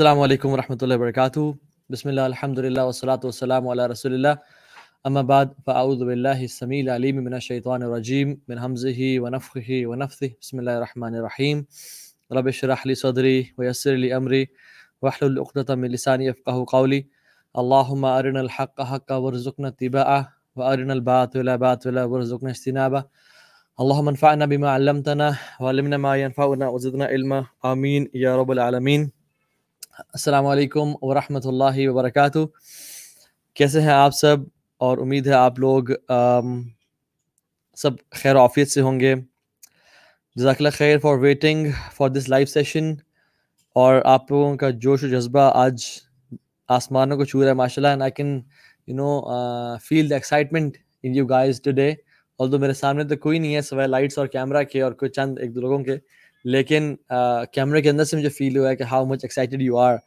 السلام عليكم ورحمة الله وبركاته بسم الله الحمد لله والصلاة والسلام على رسول الله أما بعد فأعوذ بالله السميع العليم من الشيطان الرجيم من همزه ونفخه ونفثه بسم الله الرحمن الرحيم رب اشرح لي صدري ويسر لي أمري واحلل عقدة من لساني يفقه قولي اللهم أرنا الحق حقا وارزقنا اتباعه وأرنا الباطل باطلا وارزقنا اجتنابه اللهم انفعنا بما علمتنا وعلمنا ما ينفعنا وزدنا علما آمين يا رب العالمين असलकम वरहमल वबरक कैसे हैं आप सब और उम्मीद है आप लोग आम, um, सब खैर ऑफियत से होंगे जजाकला खैर for waiting for this live session और आप लोगों का जोश व जज्बा आज आसमानों को छू रहा है माशा and I can you know feel the excitement in you guys today और मेरे सामने तो कोई नहीं है सवाए लाइट्स और कैमरा के और कुछ चंद एक दो लोगों के लेकिन कैमरे के अंदर से मुझे फील हुआ है कि how much excited you are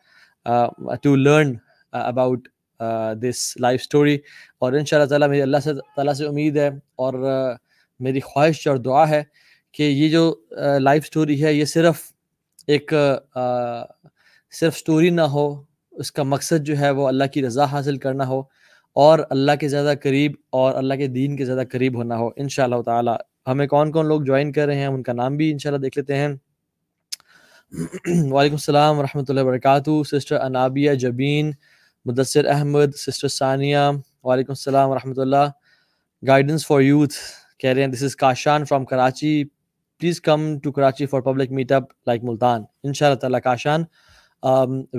to learn about this life story और इन ताला मेरी अल्लाह से ताला से उम्मीद है और मेरी ख्वाहिश और दुआ है कि ये जो लाइफ स्टोरी है ये सिर्फ एक सिर्फ स्टोरी ना हो उसका मकसद जो है वो अल्लाह की रज़ा हासिल करना हो और अल्लाह के ज़्यादा करीब और अल्लाह के दीन के ज़्यादा करीब होना हो इन ताला हमें कौन कौन लोग ज्वाइन कर रहे हैं उनका नाम भी इंशाल्लाह देख लेते हैं वालेकुम सलाम वरहमतुल्लाहि वबरकातुहू सिस्टर अनाबिया जबीन मुदसर अहमद सिस्टर सानिया वालेकुम सलाम वरहमतुल्लाह गाइडेंस फॉर यूथ कह रहे हैं this is Kashan from Karachi please come to Karachi for public meetup like Multan इन तला Kashan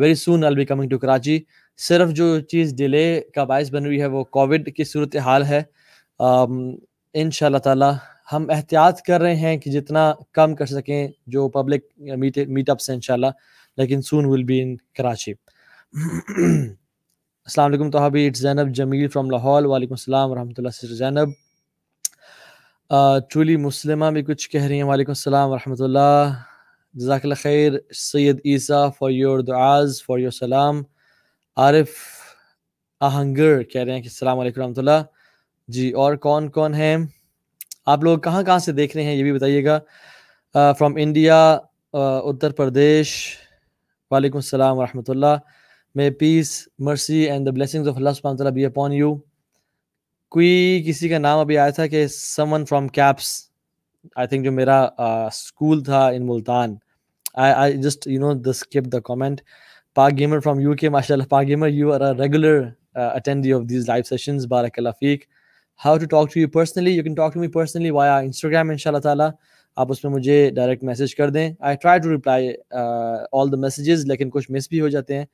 very soon I be coming to Karachi सिर्फ जो चीज़ डिले का बायस बन रही है वो कोविड की सूरत हाल है um, इन ताला हम एहतियात कर रहे हैं कि जितना कम कर सकें जो पब्लिक मीटअप्स हैं इन लेकिन soon will be in Karachi Aslam तो हाबी इट्स जैनब जमील फ्राम लाहौल वालेकुम अस्सलाम वरहमतुल्लाह सिस्टर जैनब चूली मुस्लिमा भी कुछ कह रही हैं वालेकुम अस्सलाम वरहमतुल्लाह जजाकल खैर सैयद ईसा फॉर योर दुआज फॉर योर सलाम आरिफ आहंगर कह रहे हैं कि सलाम वालेकुम जी और कौन कौन है आप लोग कहाँ कहाँ से देख रहे हैं ये भी बताइएगा फ्रॉम इंडिया उत्तर प्रदेश वालेकुम सलाम वरहमतुल्लाह may peace mercy and the blessings of Allah सुब्हानहू बी अपॉन यू कोई किसी का नाम अभी आया था कि someone from caps I think जो मेरा स्कूल uh, था in Multan I I just you know the skip the comment Pak gamer from के माशा Pak gamer you are a regular attendee of these live sessions बारकल्ला फीक how to talk to you personally. You can talk to me personally via Instagram, inshallah तला आप उसमें मुझे direct message कर दें I try to reply all the messages लेकिन कुछ मिस भी हो जाते हैं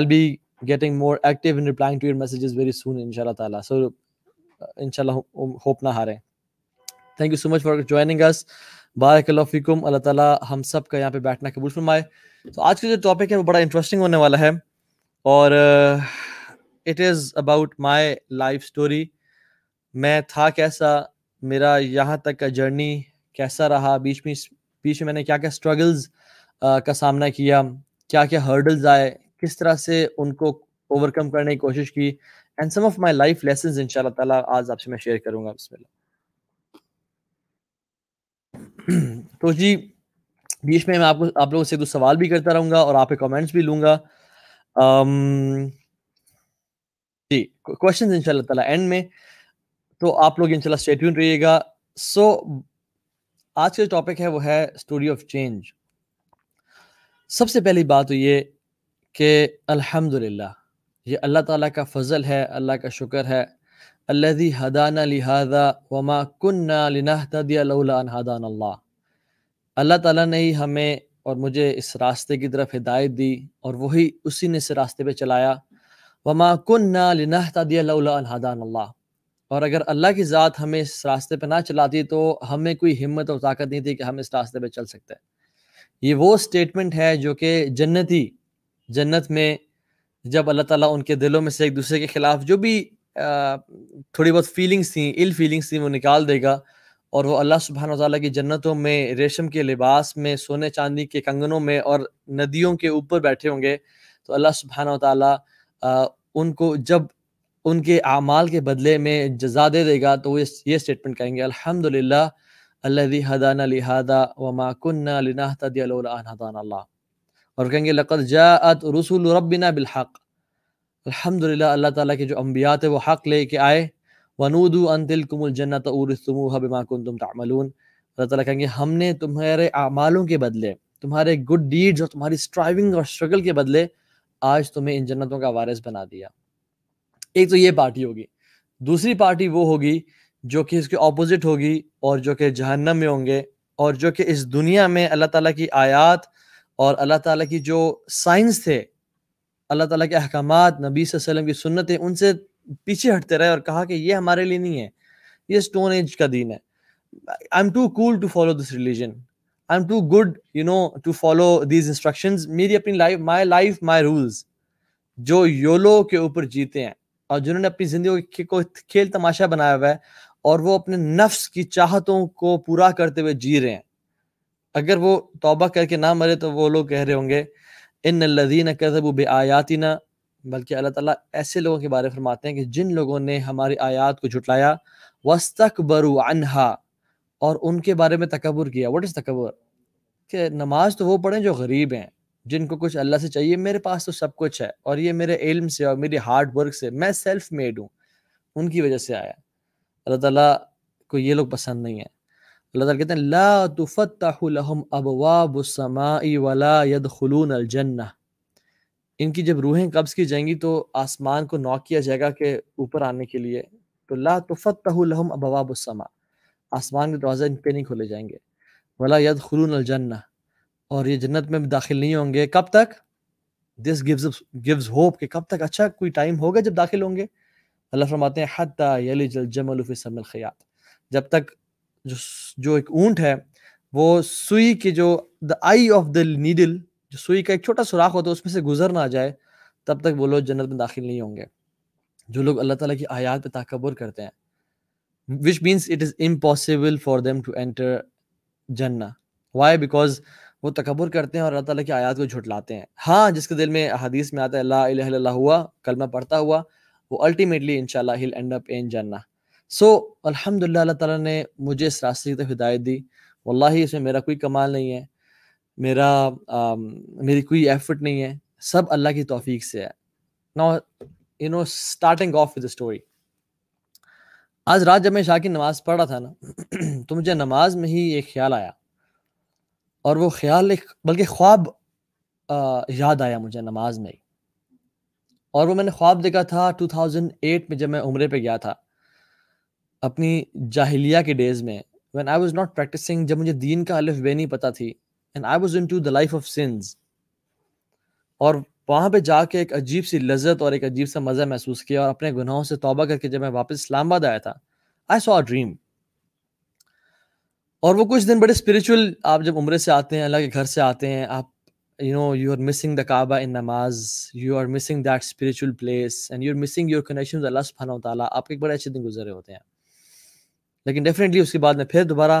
I be getting more active in replying to your messages very soon इंशाल्लाह तला सो इंशाल्लाह होप ना हारें thank you so much for joining us बारकलफ़िकुम अल्लाह ताला हम सब का यहाँ पे बैठना कबूल फरमाए तो आज का जो टॉपिक है वो बड़ा इंटरेस्टिंग होने वाला है और it is about my life story मैं था कैसा मेरा यहाँ तक का जर्नी कैसा रहा बीच में बीच में मैंने क्या क्या स्ट्रगल्स का सामना किया क्या क्या हर्डल्स आए किस तरह से उनको ओवरकम करने की कोशिश की and some of my life lesson इन ताला आज आपसे मैं शेयर करूंगा बिस्मिल्लाह तो जी बीच में मैं आपको आप लोगों से कुछ सवाल भी करता रहूंगा और आप कमेंट्स भी लूंगा जी क्वेश्चन इनशाला एंड में तो आप लोग चला स्टेट्यून रहिएगा सो so, आज का जो टॉपिक है वो है स्टोरी ऑफ चेंज सबसे पहली बात तो ये कि अल्हम्दुलिल्लाह ये अल्लाह ताला का फजल है अल्लाह का शुक्र है अल्लाह हदाना लिहाजा वमा कन्ना लिनाहतदियान हदान अल्लाह अल्लाह ताला ने ही हमें और मुझे इस रास्ते की तरफ हिदायत दी और वही उसी ने इस रास्ते पे चलाया वमा कन्ना लिनाहतदियान हदान अल्लाह और अगर अल्लाह की ज़ात हमें इस रास्ते पर ना चलाती तो हमें कोई हिम्मत और ताकत नहीं थी कि हम इस रास्ते पर चल सकते हैं ये वो स्टेटमेंट है जो कि जन्नती जन्नत में जब अल्लाह ताला उनके दिलों में से एक दूसरे के खिलाफ जो भी थोड़ी बहुत फीलिंग्स थी इल फीलिंग्स थी वो निकाल देगा और वो अल्लाह सुबहान तला की जन्नतों में रेशम के लिबास में सोने चांदी के कंगनों में और नदियों के ऊपर बैठे होंगे तो अल्लाह सुबहान तला उनको जब उनके अमाल के बदले में जजा दे देगा तो वो ये स्टेटमेंट कहेंगे अलहमदिल्ला अल्लादी हदाना लिहादा वमा कन्ना लिनाहदाना और कहेंगे लक़द जात रसूल रबिना बिलहक अल्हम्दुलिल्लाह अल्लाह ताला के जो अम्बिया थे वो हक़ ले के आए वनूदू अनतिल कुमुल जन्नत उरसुमूहा बिमा तुम तअमलून अल्लाह ताला कहेंगे हमने तुम्हारे अमालों के बदले तुम्हारे गुड डीड्स और तुम्हारी स्ट्राइविंग और स्ट्रगल के बदले आज तुम्हें इन जन्नतों का वारिस बना दिया एक तो ये पार्टी होगी दूसरी पार्टी वो होगी जो कि इसके ऑपोजिट होगी और जो कि जहन्नम में होंगे और जो कि इस दुनिया में अल्लाह ताला की आयात और अल्लाह ताला की जो साइंस थे अल्लाह ताला के अहकाम नबी वसल्लम की सुन्नतें उनसे पीछे हटते रहे और कहा कि ये हमारे लिए नहीं है ये स्टोन एज का दिन है I am too cool to follow this religion I am too good you know to follow these instruction मेरी अपनी life my life my rules जो योलो के ऊपर जीते हैं और जिन्होंने अपनी जिंदगी को खेल तमाशा बनाया हुआ है और वो अपने नफ्स की चाहतों को पूरा करते हुए जी रहे हैं अगर वो तोबा करके ना मरे तो वो लोग कह रहे होंगे इन लदीन कजबू बे आयाती ना बल्कि अल्लाह ताला ऐसे लोगों के बारे में फरमाते हैं कि जिन लोगों ने हमारी आयात को झुटलाया वस्तक बरु अनहा और उनके बारे में तकबर किया वट इज़ तकबर कि नमाज तो वो पढ़ें जो गरीब हैं जिनको कुछ अल्लाह से चाहिए मेरे पास तो सब कुछ है और ये मेरे इल्म से और मेरी हार्ड वर्क से मैं सेल्फ मेड हूँ उनकी वजह से आया अल्लाह ताला को ये लोग पसंद नहीं है अल्लाह ताला कहते हैं ला अबवाबुस्समाई वला यदखुलून अलजन्ना इनकी जब रूहें कब्ज़ की जाएंगी तो आसमान को नॉक किया जाएगा के ऊपर आने के लिए तो ला तुफ़त्तहुलहम अबवाबुस्समा आसमान के दरवाज़े इन पे नहीं खोले जाएंगे वला यदखुलून अलजन्ना और ये जन्नत में भी दाखिल नहीं होंगे कब तक दिस गिव्स गिव्स होप कि कब तक अच्छा कोई टाइम होगा जब दाखिल होंगे अल्लाह फरमाते हैं हत्ता यलिजल जमल समल खयात जब तक जो जो एक ऊंट है वो सुई के जो the eye of the needle जो सुई का एक छोटा सुराख होता है उसमें से गुजर ना जाए तब तक वो लोग जन्नत में दाखिल नहीं होंगे जो लोग अल्लाह ताला की आयात पे ताकबर करते हैं which means it is impossible for them to enter जन्ना वाई बिकॉज वो तकबर करते हैं और अल्लाह ताला की आयत को झुटलाते हैं हाँ जिसके दिल में हदीस में आता है ला इला हुआ कलमा पढ़ता हुआ वो अल्टीमेटली इनशाला हिल एंड अप इन जन्ना सो so, अल्हम्दुलिल्लाह अल्लाह ताला ने मुझे इस रास्ते की तरफ हिदायत दी ही इसमें मेरा कोई कमाल नहीं है मेरा आ, मेरी कोई एफर्ट नहीं है सब अल्लाह की तोफीक से है no you know starting off with story आज रात जब मैं शाह की नमाज़ पढ़ रहा था ना तो मुझे नमाज में ही एक ख्याल आया और वो ख्याल एक बल्कि ख्वाब याद आया मुझे नमाज में ही और वो मैंने ख्वाब देखा था 2008 में जब मैं उम्र पे गया था अपनी जाहिलिया के डेज़ में when I was not practicing जब मुझे दीन का अलिफ बे नहीं पता थी and I was into the life of sins और वहाँ पे जाके एक अजीब सी लज्जत और एक अजीब सा मज़ा महसूस किया और अपने गुनाहों से तौबा करके जब मैं वापस इस्लामाबाद आया था आई सॉ अ ड्रीम और वो कुछ दिन बड़े स्पिरिचुअल आप जब उम्र से आते हैं अल्लाह के घर से आते हैं आप you know you are missing the Kaaba in नमाज you are missing that spiritual place and you are missing your connection Allah सुबहाना तआला आपके एक बड़े अच्छे दिन गुजरे होते हैं लेकिन डेफिनेटली उसके बाद में फिर दोबारा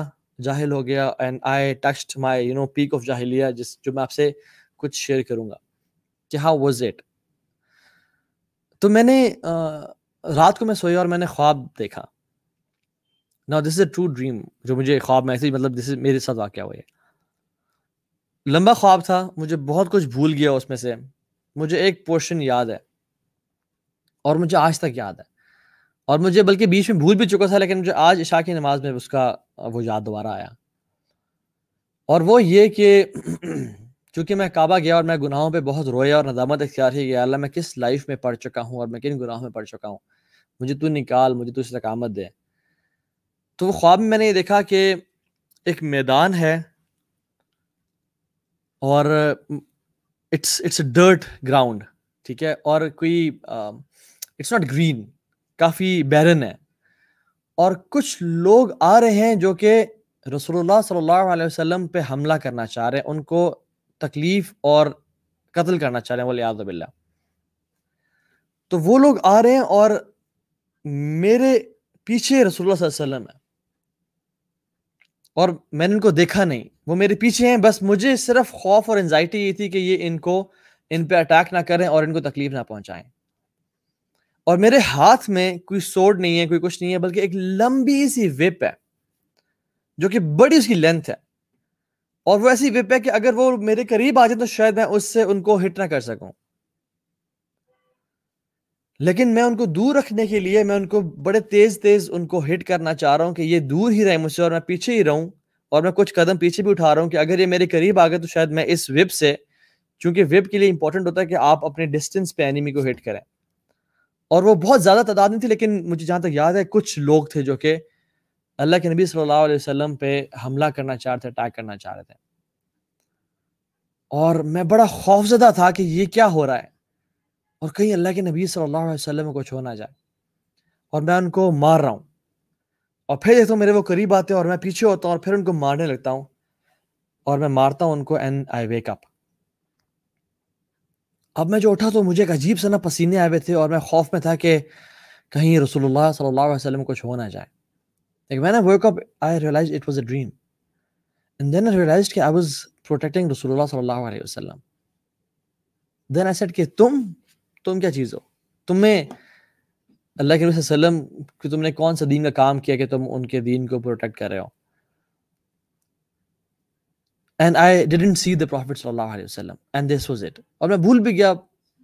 जाहिल हो गया and I touched my you know peak of जाहिलिया जिस जो मैं आपसे कुछ शेयर करूंगा कि हाउ वॉज इट तो मैंने आ, रात को मैं सोया और मैंने ख्वाब देखा ना this is a true dream जो मुझे ख्वाब में ऐसे मतलब दिस इज मेरे साथ वाक्य हुआ है लंबा ख्वाब था मुझे बहुत कुछ भूल गया उसमें से मुझे एक पोर्शन याद है और मुझे आज तक याद है और मुझे बल्कि बीच में भूल भी चुका था लेकिन मुझे आज इशा की नमाज में उसका वो याद दोबारा आया और वो ये कि चूंकि मैं काबा गया और मैं गुनाहों पे बहुत रोया और नदामत इख्तियार ही गया अल्लाह मैं किस लाइफ में पढ़ चुका हूँ और मैं किन गुनाहों में पढ़ चुका हूँ मुझे तू निकाल मुझे तू इस्तकामत दे तो वो ख्वाब में मैंने ये देखा कि एक मैदान है और इट्स इट्स डर्ट ग्राउंड ठीक है और कोई इट्स नॉट ग्रीन काफ़ी बैरन है और कुछ लोग आ रहे हैं जो कि रसोल्ला सल्ला वसम पे हमला करना चाह रहे हैं उनको तकलीफ़ और कत्ल करना चाह रहे हैं वो लियाजबिल्ला तो वो लोग आ रहे हैं और मेरे पीछे रसोल्ला वसल्लम है और मैंने इनको देखा नहीं वो मेरे पीछे हैं बस मुझे सिर्फ खौफ और एनजाइटी ये थी कि ये इनको इन पे अटैक ना करें और इनको तकलीफ ना पहुंचाएं और मेरे हाथ में कोई सोड नहीं है कोई कुछ नहीं है बल्कि एक लंबी सी विप है जो कि बड़ी उसकी लेंथ है और वो ऐसी विप है कि अगर वो मेरे करीब आ जाए तो शायद मैं उससे उनको हिट ना कर सकूं लेकिन मैं उनको दूर रखने के लिए मैं उनको बड़े तेज तेज उनको हिट करना चाह रहा हूँ कि ये दूर ही रहे मुझसे और मैं पीछे ही रहूँ और मैं कुछ कदम पीछे भी उठा रहा हूँ कि अगर ये मेरे करीब आ गए तो शायद मैं इस विप से क्योंकि विप के लिए इंपॉर्टेंट होता है कि आप अपने डिस्टेंस पे एनिमी को हिट करें और वो बहुत ज़्यादा तादाद नहीं थी लेकिन मुझे जहाँ तक याद है कुछ लोग थे जो कि अल्लाह के नबी सल्लल्लाहु अलैहि वसल्लम पे हमला करना चाह रहे थे अटैक करना चाह रहे थे और मैं बड़ा खौफजदा था कि ये क्या हो रहा है और कहीं अल्लाह के नबी सल्लल्लाहु अलैहि वसल्लम को छो ना जाए और मैं उनको मार रहा हूँ और फिर देखता हूँ मेरे वो करीब आते हैं और मैं पीछे होता हूँ और फिर उनको मारने लगता हूँ और मैं मारता हूँ उनको एंड आई वेक अप अब मैं जो उठा तो मुझे एक अजीब सा ना पसीने आए हुए थे और मैं खौफ में था कि कहीं रसूलुल्लाह सल्लल्लाहु अलैहि वसल्लम कुछ हो ना जाए लेकिन मैंने wake up I realize it was a dream and then I realise कि आई वाज प्रोटेक्टिंग रसूलुल्लाह सल्लल्लाहु अलैहि वसल्लम देन आई सेड कि तुम तुम क्या चीज़ हो तुम्हें अल्लाह के वसल्लम कि तुमने कौन सा दीन का काम किया कि तुम उनके दीन को प्रोटेक्ट कर रहे हो and I didn't see the prophet सल्लल्लाहु एंड दिस वॉज इट और मैं भूल भी गया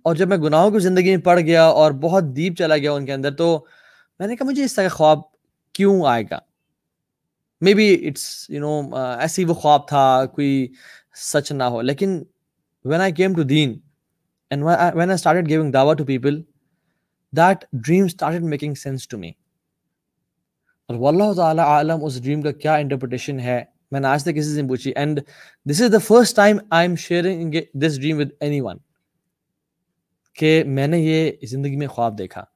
और जब मैं गुनाहों की ज़िंदगी में पड़ गया और बहुत दीप चला गया उनके अंदर तो मैंने कहा मुझे इस तरह ख्वाब क्यों आएगा maybe it's you know ऐसी वो ख्वाब था कोई सच ना हो लेकिन वेन आई केम टू दीन and when I, when I started giving dawa to people, that dream started making sense to me. और वल्लाह ताला आलम उस ड्रीम का क्या इंटरप्रिटेशन है मैंने आज तक किसी से पूछी and this is the first time I am sharing this dream with anyone कि मैंने ये जिंदगी में ख्वाब देखा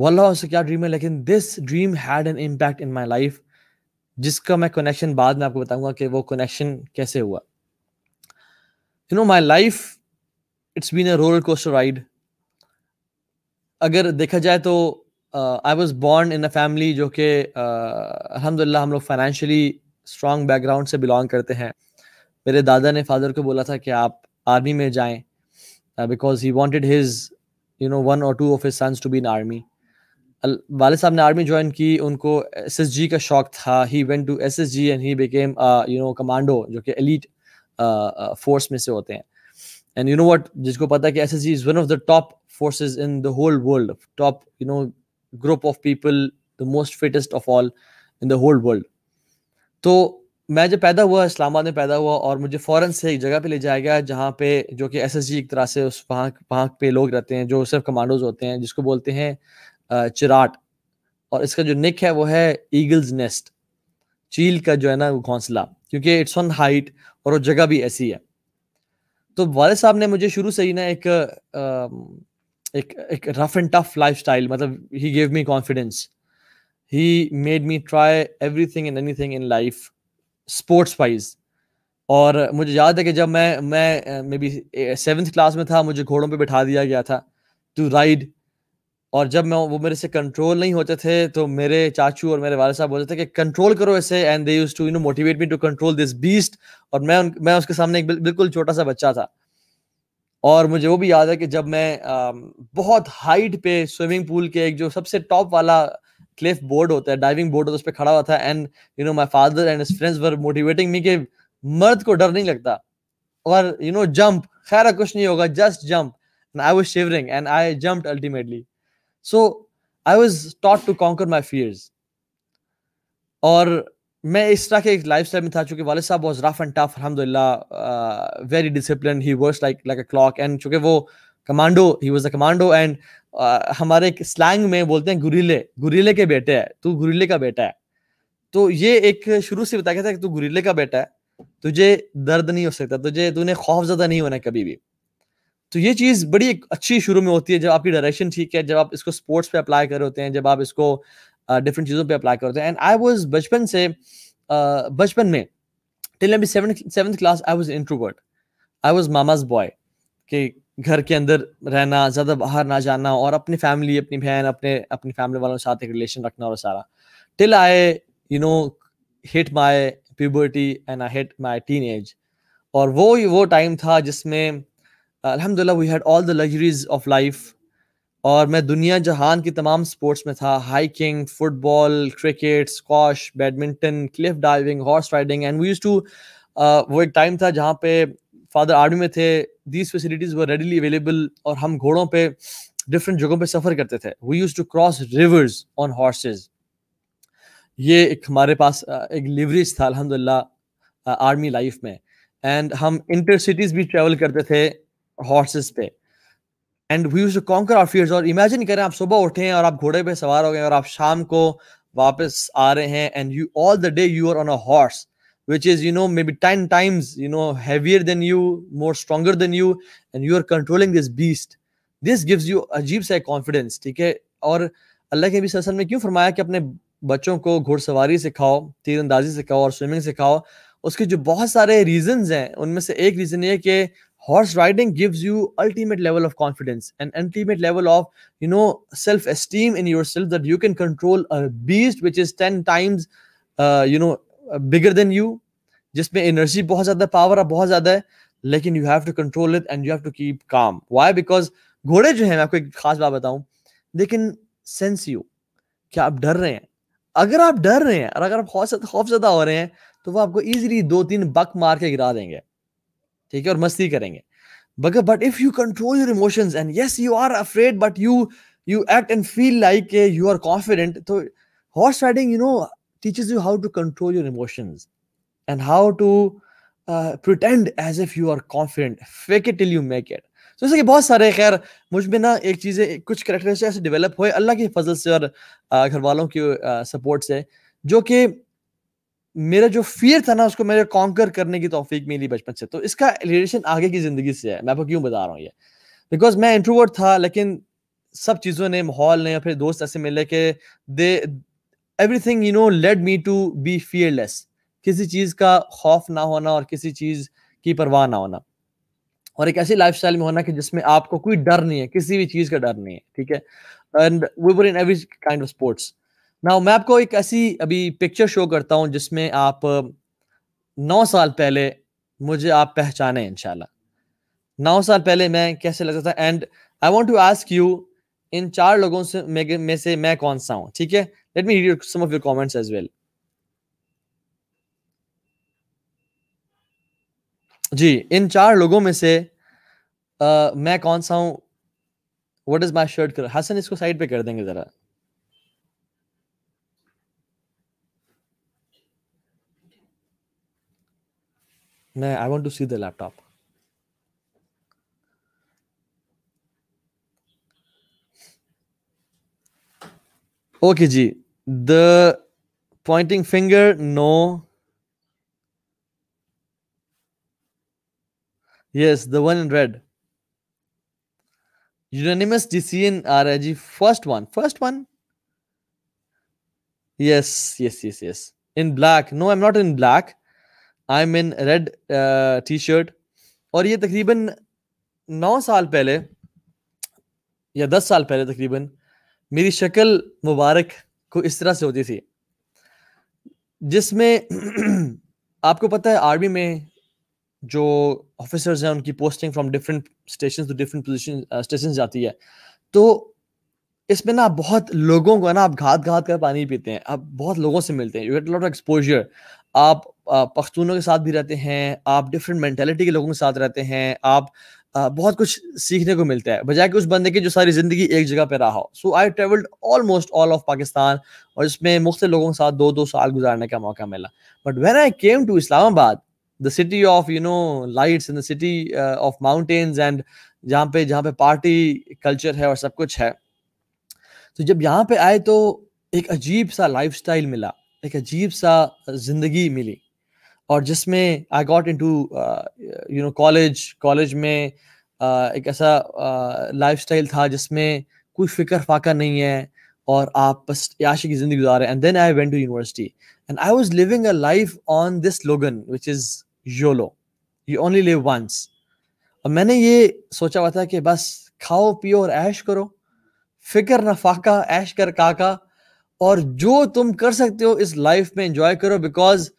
वल्लाह उससे क्या ड्रीम है लेकिन this dream had an impact in my life जिसका मैं कनेक्शन बाद में आपको बताऊंगा कि वो कनेक्शन कैसे हुआ you know my life it's been a roller coaster ride अगर देखा जाए तो I was born in a family जो कि uh, अलहमदिल्ला हम लोग फाइनेंशियली स्ट्रॉन्ग बैकग्राउंड से बिलोंग करते हैं मेरे दादा ने फादर को बोला था कि आप आर्मी में जाएं because he wanted his you know one और two of his sons to be in army वाले साहब ने आर्मी ज्वाइन की उनको एस एस जी का शौक था he went to G and he became you know commando जो कि एलिट फोर्स uh, uh, में से होते हैं एंड यू नो वट जिसको पता है कि S S G is one of the top forces in the whole world top you know group of people the most fittest of all in the whole world तो मैं जब पैदा हुआ इस्लामाबाद में पैदा हुआ और मुझे फ़ौरन से एक जगह पे ले जाया गया जहाँ पे जो कि एस एस जी एक तरह से उस वहाँ वहाँ पे लोग रहते हैं जो सिर्फ कमांडोज होते हैं जिसको बोलते हैं चिराट और इसका जो निक है वो है ईगल्स नेस्ट चील का जो है ना वो घोंसला क्योंकि इट्स ऑन हाइट और वो जगह भी ऐसी है तो वाले साहब ने मुझे शुरू से ही ना एक एक एक rough and tough life style मतलब he gave me confidence he made me try everything and thing in life sports wise और मुझे याद है कि जब मैं मैं मे बी सेवन्थ क्लास में था मुझे घोड़ों पे बिठा दिया गया था टू राइड और जब मैं वो मेरे से कंट्रोल नहीं होते थे तो मेरे चाचू और मेरे वाले साहब बोलते थे कि कंट्रोल करो इसे and they use to you know motivate me to control this beast और मैं उन, मैं उसके सामने एक बिल्कुल छोटा सा बच्चा था और मुझे वो भी याद है कि जब मैं आ, बहुत हाइट पे स्विमिंग पूल के एक जो सबसे टॉप वाला क्लिफ बोर्ड होता है डाइविंग बोर्ड होता है उस पर खड़ा हुआ था and you know my father and friends were motivating me के मर्द को डर नहीं लगता और यू नो जंप खैर कुछ नहीं होगा just jump and I was shivering and I jump ultimately so I was taught to conquer my fears और मैं इस तरह के एक लाइफ स्टाइल में था चूंकि वाले साहब वॉज रफ एंड टफ अलहमद very discipline he was like like a clock and चूंकि वो commando he was a commando and हमारे एक स्लैंग में बोलते हैं गुरीले गुरीले के बेटे है तू गुरीले का बेटा है तो ये एक शुरू से बताया गया था कि तू गुरीले का बेटा है तुझे दर्द नहीं हो सकता तुझे तूने खौफ ज्यादा नहीं होना कभी भी तो ये चीज़ बड़ी एक अच्छी शुरू में होती है जब आपकी डायरेक्शन ठीक है जब आप इसको स्पोर्ट्स पे अप्लाई कर होते हैं जब आप इसको डिफरेंट uh, चीज़ों पे अप्लाई करते हैं एंड आई वाज बचपन से uh, बचपन में टिल अभी seven class I was introvert I was mama's boy कि घर के अंदर रहना ज़्यादा बाहर ना जाना और अपनी फैमिली अपनी बहन अपने अपनी फैमिली वालों के साथ एक रिलेशन रखना और सारा till I you know hit my puberty and I hit my teenage और वो वो टाइम था जिसमें अल्हम्दुलिल्लाह we had all the luxuries of life और मैं दुनिया जहान की तमाम स्पोर्ट्स में था hiking football cricket squash badminton cliff diving horse riding and we use to वो एक टाइम था जहाँ पे फादर आर्मी में थे these facilities were readily available और हम घोड़ों पे डिफरेंट जगहों पे सफ़र करते थे we use to cross rivers on horses ये एक हमारे पास uh, एक लिवरेज था अलहमदिल्ला आर्मी लाइफ में एंड हम इंटर सिटीज़ भी ट्रेवल करते थे हॉर्सेस पे and we use to conquer our fears और इमेजिन करें आप सुबह उठे हैं और आप घोड़े पे सवार हो गए और आप शाम को वापस आ रहे हैं and you all the day you are on a horse which is you know may be ten times you know heavier than you more stronger than you and you are controlling this beast this gives you अजीब सा confidence ठीक है और अल्लाह के भी ससन में क्यों फरमाया कि अपने बच्चों को घुड़सवारी सिखाओ तीरंदाजी सिखाओ और स्विमिंग सिखाओ उसके जो बहुत सारे रीजन हैं उनमें से एक रीजन ये कि horse riding gives you ultimate level of confidence and ultimate level of you know self esteem in yourself that you can control a beast which is ten times you know bigger than you जिसमें energy बहुत ज्यादा power बहुत ज्यादा है लेकिन you have to control it and you have to keep calm why because घोड़े जो है मैं आपको एक खास बात बताऊं लेकिन सेंस यू क्या आप डर रहे हैं अगर आप डर रहे हैं और अगर आप खौफ ज्यादा हो रहे हैं तो वो आपको इजीली दो तीन बक मार के गिरा देंगे ठीक है और मस्ती करेंगे बगर but if you control your emotions and yes you are afraid but you you act and feel like you are confident तो horse riding you know teaches you how to control your emotions and how to pretend as if you are confident fake it till you make it तो जैसे कि बहुत सारे खैर मुझ में ना एक चीज़ें कुछ करेक्टर ऐसे डेवलप हुए अल्लाह की फजल से और uh, घर वालों की सपोर्ट uh, से जो कि मेरा जो फियर था ना उसको मेरे कॉन्कर करने की तोफीक मिली बचपन से तो इसका रिलेशन आगे की जिंदगी से है मैं आपको क्यों बता रहा हूँ ये बिकॉज मैं इंट्रोवर्ट था लेकिन सब चीज़ों ने माहौल ने या फिर दोस्त ऐसे मिले कि they everything you know let me to be fearless किसी चीज़ का खौफ ना होना और किसी चीज़ की परवाह ना होना और एक ऐसी लाइफ में होना कि जिसमें आपको कोई डर नहीं है किसी भी चीज़ का डर नहीं है ठीक है and we were in every kind of sports ना मैं आपको एक ऐसी अभी पिक्चर शो करता हूँ जिसमें आप नौ साल पहले मुझे आप पहचाने इनशाला नौ साल पहले मैं कैसे लगता था and I want to ask you इन चार लोगों से में से मैं कौन सा हूँ ठीक है let me read some of your comments as well जी इन चार लोगों में से uh, मैं कौन सा हूँ व्हाट इज माय शर्ट कर हसन इसको साइड पे कर देंगे जरा No, I want to see the laptop. Okay, G. The pointing finger, no. Yes, the one in red. Unanimous DCN, RIG. First one, first one. Yes, yes, yes, yes. In black. No, I'm not in black. I am in red T shirt और ये तकरीबन नौ साल पहले या दस साल पहले तकरीबन मेरी शक्ल मुबारक को इस तरह से होती थी जिसमें आपको पता है आर्मी में जो ऑफिसर्स हैं उनकी posting from different station to different position station जाती है तो इसमें ना बहुत लोगों को ना आप घात घात कर पानी पीते हैं आप बहुत लोगों से मिलते हैं यू गेट लॉट एक्सपोजर आप पख्तूनों के साथ भी रहते हैं आप डिफरेंट मैंटेलिटी के लोगों के साथ रहते हैं आप बहुत कुछ सीखने को मिलता है बजाय कि उस बंदे की जो सारी ज़िंदगी एक जगह पे रहा हो so I travelled almost all of Pakistan और इसमें मुख्त लोगों के साथ दो दो साल गुजारने का मौका मिला but when I came to Islamabad the city of you know lights in the city of mountains and जहाँ पे जहाँ पे पार्टी कल्चर है और सब कुछ है तो जब यहाँ पे आए तो एक अजीब सा स्टाइल मिला एक अजीब सा जिंदगी मिली और जिसमें I got into you know college college में uh, एक ऐसा लाइफ uh, था जिसमें कोई फिक्र फाका नहीं है और आप बस याशी की जिंदगी गुजार रहे and then I went to university and I was living a life on this slogan which is YOLO you only live once और मैंने ये सोचा हुआ था कि बस खाओ पियो और ऐश करो फिक्र ना फाका ऐश कर काका और जो तुम कर सकते हो इस लाइफ में एंजॉय करो बिकॉज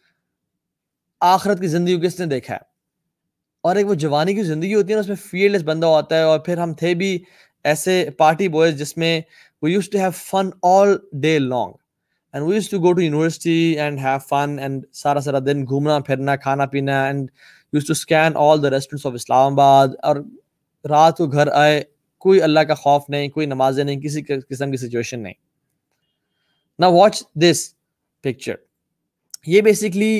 आखरत की जिंदगी किसने देखा है और एक वो जवानी की जिंदगी होती है ना उसमें फियरलेस बंदा होता है और फिर हम थे भी ऐसे पार्टी बॉयज जिसमें we use to have fun all day long and we use to go to university and have fun and सारा सारा दिन घूमना फिरना खाना पीना and use to scan all the restaurants of Islamabad और रात को घर आए कोई अल्लाह का खौफ नहीं कोई नमाजें नहीं किसी किस्म की सिचुएशन नहीं ना वॉच दिस पिक्चर ये बेसिकली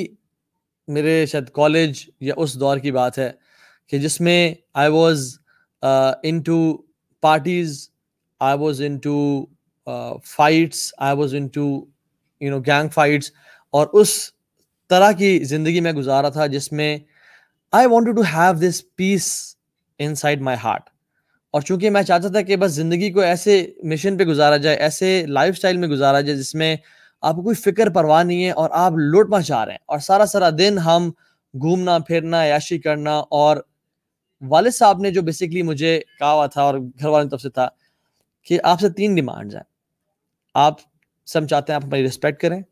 मेरे शायद कॉलेज या उस दौर की बात है कि जिसमें I was into parties I was into fights I was into you know gang fights और उस तरह की जिंदगी में गुजारा था जिसमें I want to have this peace inside my heart और चूंकि मैं चाहता था कि बस जिंदगी को ऐसे मिशन पे गुजारा जाए ऐसे लाइफ स्टाइल में गुजारा जाए जिसमें आपको कोई फिक्र परवाह नहीं है और आप लुट मचा रहे हैं और सारा सारा दिन हम घूमना फिरना याशी करना और वाले साहब ने जो बेसिकली मुझे कहा हुआ था और घर वालों की तरफ से था कि आपसे तीन डिमांड्स हैं आप सब चाहते हैं आप हमारी रिस्पेक्ट करें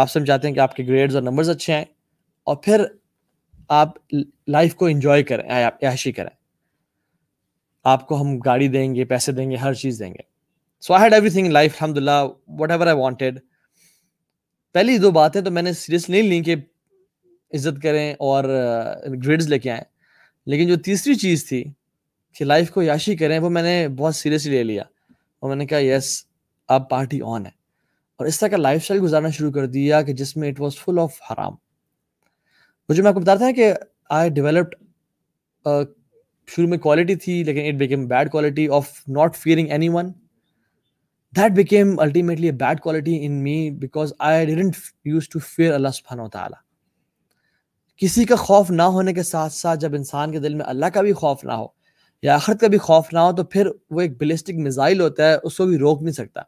आप सब चाहते हैं कि आपके ग्रेड्स और नंबर्स अच्छे आए और फिर आप लाइफ को इंजॉय करें याशी करें आपको हम गाड़ी देंगे पैसे देंगे हर चीज़ देंगे so I had everything in life अलहमदिल्ला वट एवर आई वॉन्टेड पहली दो बातें तो मैंने सीरियस नहीं ली कि इज्जत करें और ग्रेड्स लेके आए लेकिन जो तीसरी चीज़ थी कि लाइफ को याशी करें वो मैंने बहुत सीरियसली ले लिया और मैंने कहा यस अब पार्टी ऑन है और इस तरह का लाइफ स्टाइल गुजारना शुरू कर दिया कि जिसमें इट वॉज फुल ऑफ हराम वो जो मैं आपको बताता है कि आई डेवलप्ड शुरू में क्वालिटी थी लेकिन it became bad quality of not fearing anyone that became ultimately a bad quality in me because I didn't used to fear Allah subhanahu wa ta'ala. किसी का खौफ ना होने के साथ साथ जब इंसान के दिल में अल्लाह का भी खौफ ना हो या आखिरत का भी खौफ ना हो तो फिर वो एक बिलिस्टिक मिसाइल होता है उसको भी रोक नहीं सकता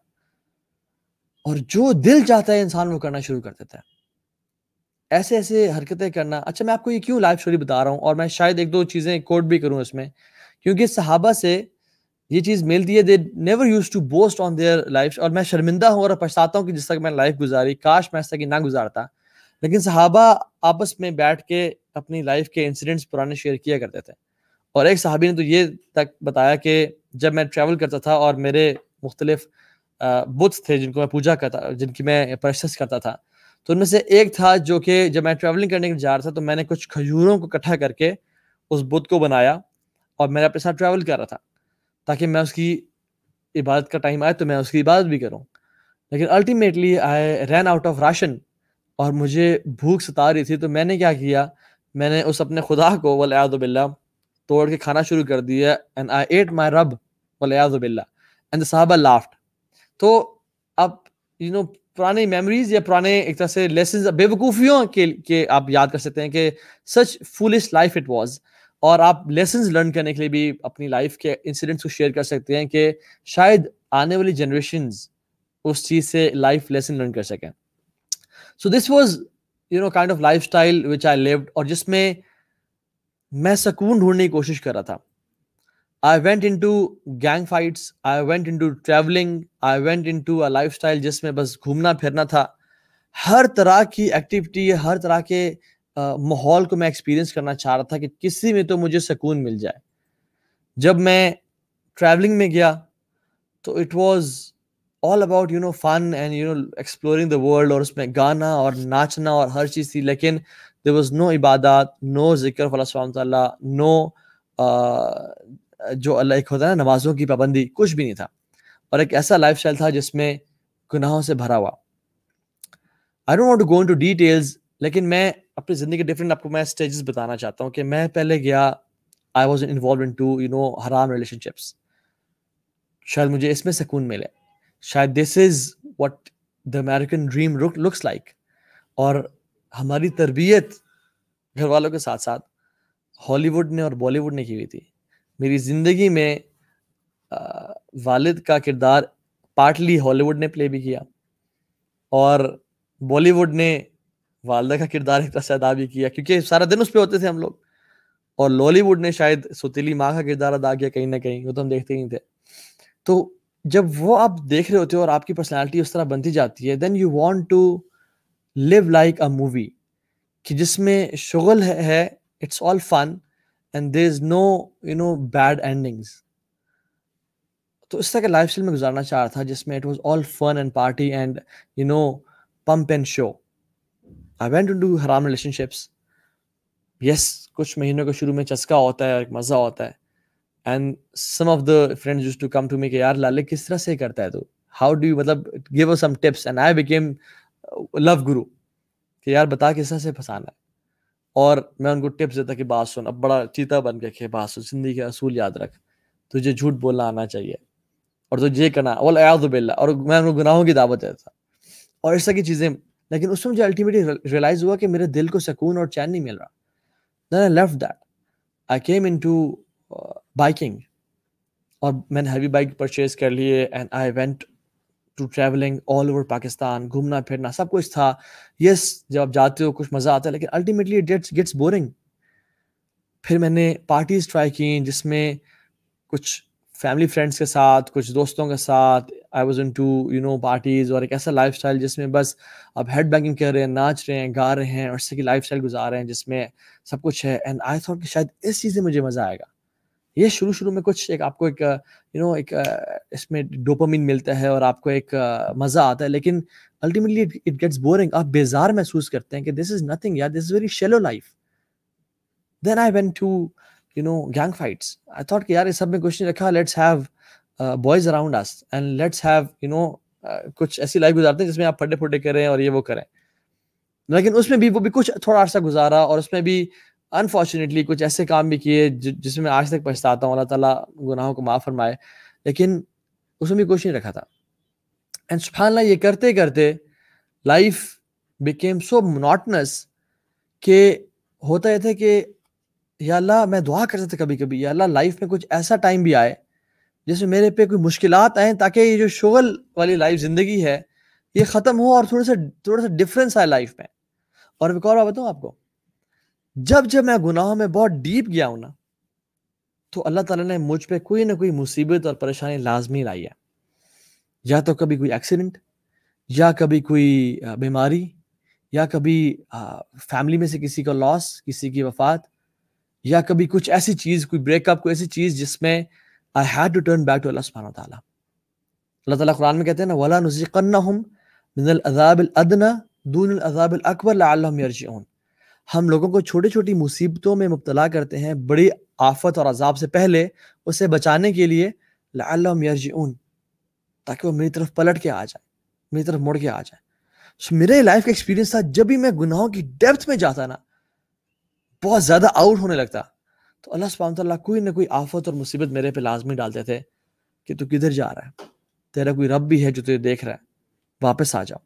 और जो दिल चाहता है इंसान वो करना शुरू कर देता है ऐसे ऐसे हरकतें करना अच्छा मैं आपको ये क्यों लाइव स्टोरी बता रहा हूँ और मैं शायद एक दो चीज़ें कोट भी करूँ इसमें क्योंकि सहाबा से ये चीज मिलती है they never use to boast on their life और मैं शर्मिंदा हूँ और पछताता हूँ कि जिस तक मैं लाइफ गुजारी काश मैं ऐसा कि ना गुजारता लेकिन सहाबा आपस में बैठ के अपनी लाइफ के इंसिडेंट्स पुराने शेयर किया करते थे और एक सहाबी ने तो ये तक बताया कि जब मैं ट्रैवल करता था और मेरे मुख्तलिफ बुद्ध थे जिनको मैं पूजा करता जिनकी मैं प्रशस करता था तो उनमें से एक था जो कि जब मैं ट्रैवलिंग करने के जा रहा था तो मैंने कुछ खजूरों को इकट्ठा करके उस बुत को बनाया और मैं अपने साथ ट्रैवल कर रहा था ताकि मैं उसकी इबादत का टाइम आए तो मैं उसकी इबादत भी करूँ लेकिन ultimately I ran out of ration और मुझे भूख सता रही थी तो मैंने क्या किया मैंने उस अपने खुदा को वलयादबिल्ला तोड़ के खाना शुरू कर दिया एंड आई एट माई रब वलयादबिल्ला एंड साहब लाफ्ट तो अब यू नो पुरानी मेमोरीज या पुराने एक तरह से लेसन बेवकूफ़ियों के, के आप याद कर सकते हैं कि such foolish life it was और आप लेसन लर्न करने के लिए भी अपनी लाइफ के इंसिडेंट्स को शेयर कर सकते हैं कि शायद आने वाली जनरेशन उस चीज़ से लाइफ लेसन लर्न कर सकें so this was you know kind of lifestyle which I lived और जिसमें मैं सुकून ढूंढने की कोशिश कर रहा था I went into gang fights I went into travelling I went into a lifestyle जिसमें बस घूमना फिरना था हर तरह की एक्टिविटी हर तरह के माहौल को मैं एक्सपीरियंस करना चाह रहा था कि किसी में तो मुझे सुकून मिल जाए जब मैं ट्रैवलिंग में गया तो it was all about you know fun and you know exploring the world और उसमें गाना और नाचना और हर चीज़ थी लेकिन देर वॉज नो इबादत नो जिक्र फला नो जो अल्लाह एक होता है ना नमाजों की पाबंदी कुछ भी नहीं था और एक ऐसा लाइफ स्टाइल था जिसमें गुनाहों से भरा हुआ I don't want to go into details लेकिन मैं अपनी ज़िंदगी के डिफरेंट आपको मैं स्टेजेस बताना चाहता हूँ कि मैं पहले गया I was involve into you know हराम रिलेशनशिप्स शायद मुझे इसमें सुकून मिले शायद this is what the American dream looks like और हमारी तरबियत घर वालों के साथ साथ हॉलीवुड ने और बॉलीवुड ने की हुई थी मेरी ज़िंदगी में आ, वालिद का किरदार पार्टली हॉलीवुड ने प्ले भी किया और बॉलीवुड ने वालदा का किरदार एक से अदा भी किया क्योंकि सारा दिन उस पर होते थे हम लोग और लॉलीवुड ने शायद सुतीली माँ का किरदार अदा किया कहीं ना कहीं वो तो हम देखते ही थे तो जब वो आप देख रहे होते हो और आपकी पर्सनैलिटी उस तरह बनती जाती है then you want to live like a movie कि जिसमें शुगल है it's all fun and there is no you know bad endings तो इस तरह का लाइफ स्टाइल में गुजारना चाह रहा था जिसमें it was all fun and party and you know pomp and show I went to do हराम रिलेशनशिप्स यस कुछ महीनों के शुरू में चस्का होता है और एक मज़ा होता है and some of the friends use to come to me के यार लाले किस तरह से करता है तू हाउ डू यू मतलब give some tips and I became love guru कि यार बता किस तरह से फंसाना है और मैं उनको टिप्स देता कि बात सुन अब बड़ा चीता बन के बात सुन जिंदगी का असूल याद रख तुझे झूठ बोलना आना चाहिए और तो ये करना बोल अयाजुबिल्ला और मैं उनको गुनाहों की दावत देता और इस तरह की चीज़ें लेकिन उसमें मुझे अल्टीमेटली रियलाइज हुआ कि मेरे दिल को सुकून और चैन नहीं मिल रहा then I left that I came into biking और मैंने हैवी बाइक परचेज कर लिए and I went to travelling all over Pakistan घूमना फिरना सब कुछ था यस yes, जब आप जाते हो कुछ मज़ा आता है लेकिन अल्टीमेटली इट गेट्स बोरिंग फिर मैंने पार्टीज ट्राई की जिसमें कुछ फैमिली फ्रेंड्स के साथ कुछ दोस्तों के साथ I was into you know parties और एक ऐसा लाइफ स्टाइल जिसमें बस आप हेड बैंगिंग कर रहे हैं नाच रहे हैं गा रहे हैं और इससे की लाइफ स्टाइल गुजार रहे हैं जिसमें सब कुछ है एंड आई थॉट कि शायद इस चीज़ में मुझे मज़ा आएगा ये शुरू शुरू में कुछ एक आपको एक यू नो एक इसमें डोपामिन मिलता है और आपको एक मज़ा आता है लेकिन अल्टीमेटली इट गेट्स बोरिंग आप बेजार महसूस करते हैं कि दिस इज़ नथिंग यार this is very shallow life then I went to you know gang fights I thought कि यार ये सब में कुछ नहीं रखा let's have boys around us and let's have you know कुछ ऐसी लाइफ गुजारते हैं जिसमें आप फटे फटे करें और ये वो करें लेकिन उसमें भी वो भी कुछ थोड़ा अर्सा गुजारा और उसमें भी अनफॉर्चुनेटली कुछ ऐसे काम भी किए जिसमें मैं आज तक पछताता हूँ अल्लाह ताला गुनाहों को माफ़ फरमाए लेकिन उसमें भी कुछ नहीं रखा था एंड सुबहानला ये करते करते लाइफ बिकेम सो मोनोटनस के होता यह था कि या अल्लाह मैं दुआ करता था कभी कभी या अल्लाह लाइफ में कुछ ऐसा टाइम भी आए जिसमें मेरे पे कोई मुश्किल आए ताकि ये जो शुगल वाली लाइफ जिंदगी है ये ख़त्म हो और थोड़ा सा थोड़ा सा डिफरेंस आए लाइफ में और एक और बात बताऊँ आपको जब जब मैं गुनाहों में बहुत डीप गया हूं ना तो अल्लाह ताला ने मुझ पे कोई ना कोई मुसीबत और परेशानी लाजमी लाई है या तो कभी कोई एक्सीडेंट या कभी कोई बीमारी या कभी फैमिली में से किसी का लॉस किसी की वफात या कभी कुछ ऐसी चीज़ कोई ब्रेकअप कोई ऐसी चीज़ जिसमें I had to turn back to Allah सुबहान तआला अल्लाह ताला कुरान में कहते हैं ना वला नुज़िक़न्नहुम मिन अल अज़ाब अल अदना दून अल अज़ाब अल अकबर लअल्लहुम यरजिऊन हम लोगों को छोटी छोटी मुसीबतों में मुब्तला करते हैं बड़ी आफत और अजाब से पहले उसे बचाने के लिए लअल्लहुम यरजिऊन ताकि वो मेरी तरफ पलट के आ जाए मेरी तरफ मुड़ के आ जाए सो मेरे लाइफ का एक्सपीरियंस था जब भी मैं गुनाहों की डेप्थ में जाता ना बहुत ज़्यादा आउट होने लगता तो अल्लाह सुबह कोई ना कोई आफत और मुसीबत मेरे पे लाजमी डालते थे कि तू किधर जा रहा है तेरा कोई रब भी है जो तुझे देख रहा है वापस आ जाओ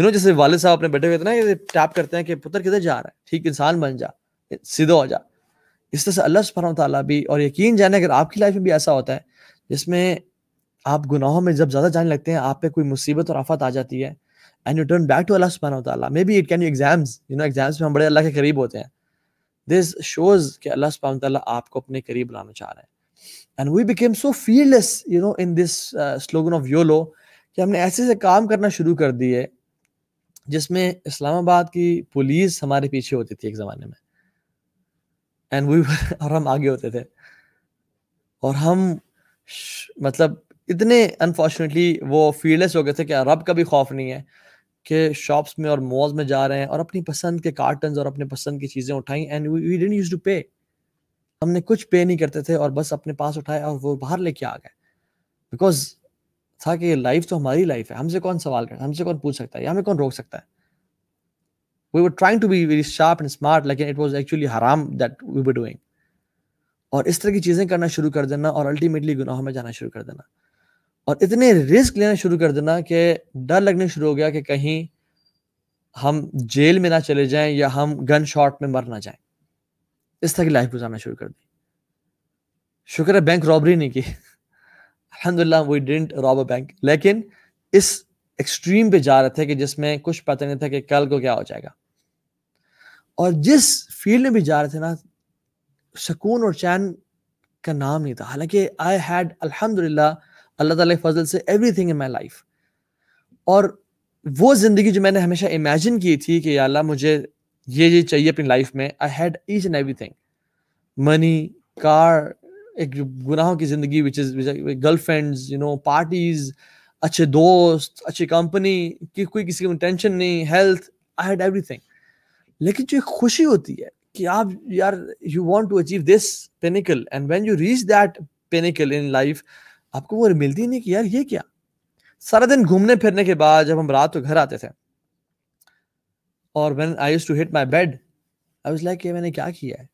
यू नो जैसे वाले साहब अपने बेटे को इतना टैप करते हैं कि पुत्र किधर जा रहा है ठीक इंसान बन जा सीधा हो जा इस तरह से अल्लाह सुबहाना तला भी और यकीन जाने अगर आपकी लाइफ में भी ऐसा होता है जिसमें आप गुनाहों में जब ज़्यादा जाने लगते हैं आप पे कोई मुसीबत और आफत आ जाती है and you turn back to Allah सुबहाना तला may be it can you exams you know exams में हम बड़े अल्लाह के करीब होते हैं दिस शोज कि अल्लाह सुबह ताला आपको अपने करीब लाना चाह रहे हैं and we became so fearless you know in this slogan of YOLO कि हमने ऐसे ऐसे काम करना शुरू कर दिए जिसमें इस्लामाबाद की पुलिस हमारे पीछे होती थी एक ज़माने में एंड वी और हम आगे होते थे और हम मतलब इतने अनफॉर्चुनेटली वो फीलेस हो गए थे कि रब का भी खौफ नहीं है के शॉप्स में और मॉल्स में जा रहे हैं और अपनी पसंद के कार्टन और अपने पसंद की चीज़ें उठाई and we didn't use to pay हमने कुछ पे नहीं करते थे और बस अपने पास उठाए और वो बाहर लेके आ गए बिकॉज था कि लाइफ तो हमारी लाइफ है हमसे कौन सवाल कर हमसे कौन पूछ सकता है या हमें कौन रोक सकता है we were trying to be very sharp and smart लेकिन इट वॉज एक्चुअली हराम दैट वी वर डूइंग और इस तरह की चीज़ें करना शुरू कर देना और अल्टीमेटली गुनाहों में जाना शुरू कर देना और इतने रिस्क लेना शुरू कर देना कि डर लगने शुरू हो गया कि कहीं हम जेल में ना चले जाएं या हम गन शॉट में मर ना जाएं इस तरह की लाइफ गुजारना शुरू कर दी शुक्र है बैंक रॉबरी नहीं की अलहमदिल्ला we didn't rob a bank लेकिन इस एक्सट्रीम पे जा रहे थे कि जिसमें कुछ पता नहीं था कि कल को क्या हो जाएगा और जिस फील्ड में भी जा रहे थे ना सुकून और चैन का नाम नहीं था हालांकि आई हैड अलहमदुल्ला अल्लाह ताला के फजल से थिंग इन माई लाइफ और वो ज़िंदगी जो मैंने हमेशा इमेजिन की थी कि अल्लाह मुझे ये ये चाहिए अपनी लाइफ में I had each and everything money car एक गुनाहों की ज़िंदगी which is girlfriends you know parties अच्छे दोस्त अच्छी कंपनी की कोई किसी को टेंशन नहीं हेल्थ आई हैड थिंग लेकिन जो एक खुशी होती है कि आप यार you want to achieve this pinnacle and when you reach that pinnacle in life आपको वो मिलती नहीं कि यार ये क्या सारा दिन घूमने फिरने के बाद जब हम रात को घर आते थे और when I use to hit my bed I was like ये मैंने क्या किया है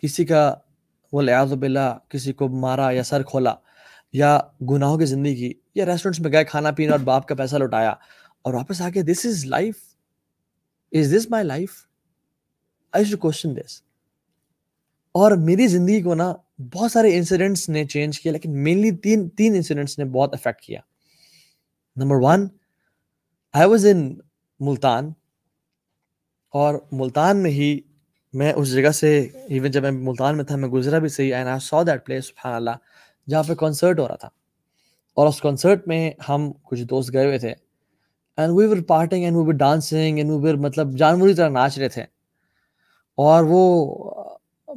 किसी का वो लियाजुबिल्ला किसी को मारा या सर खोला या गुनाहों की ज़िंदगी या रेस्टोरेंट्स में गए खाना पीना और बाप का पैसा लुटाया और वापस आके this is life is this my life I too question this और मेरी ज़िंदगी को ना बहुत सारे इंसिडेंट्स ने चेंज किया लेकिन मेनली तीन तीन इंसिडेंट्स ने बहुत अफेक्ट किया number one I was in Multan और मुल्तान में ही मैं उस जगह से इवन जब मैं मुल्तान में था मैं गुजरा भी सही and I saw that place सुबहान अल्लाह जहाँ पे कॉन्सर्ट हो रहा था और उस कॉन्सर्ट में हम कुछ दोस्त गए हुए थे and we were partying and we were dancing and we were मतलब जानवरी तरह नाच रहे थे और वो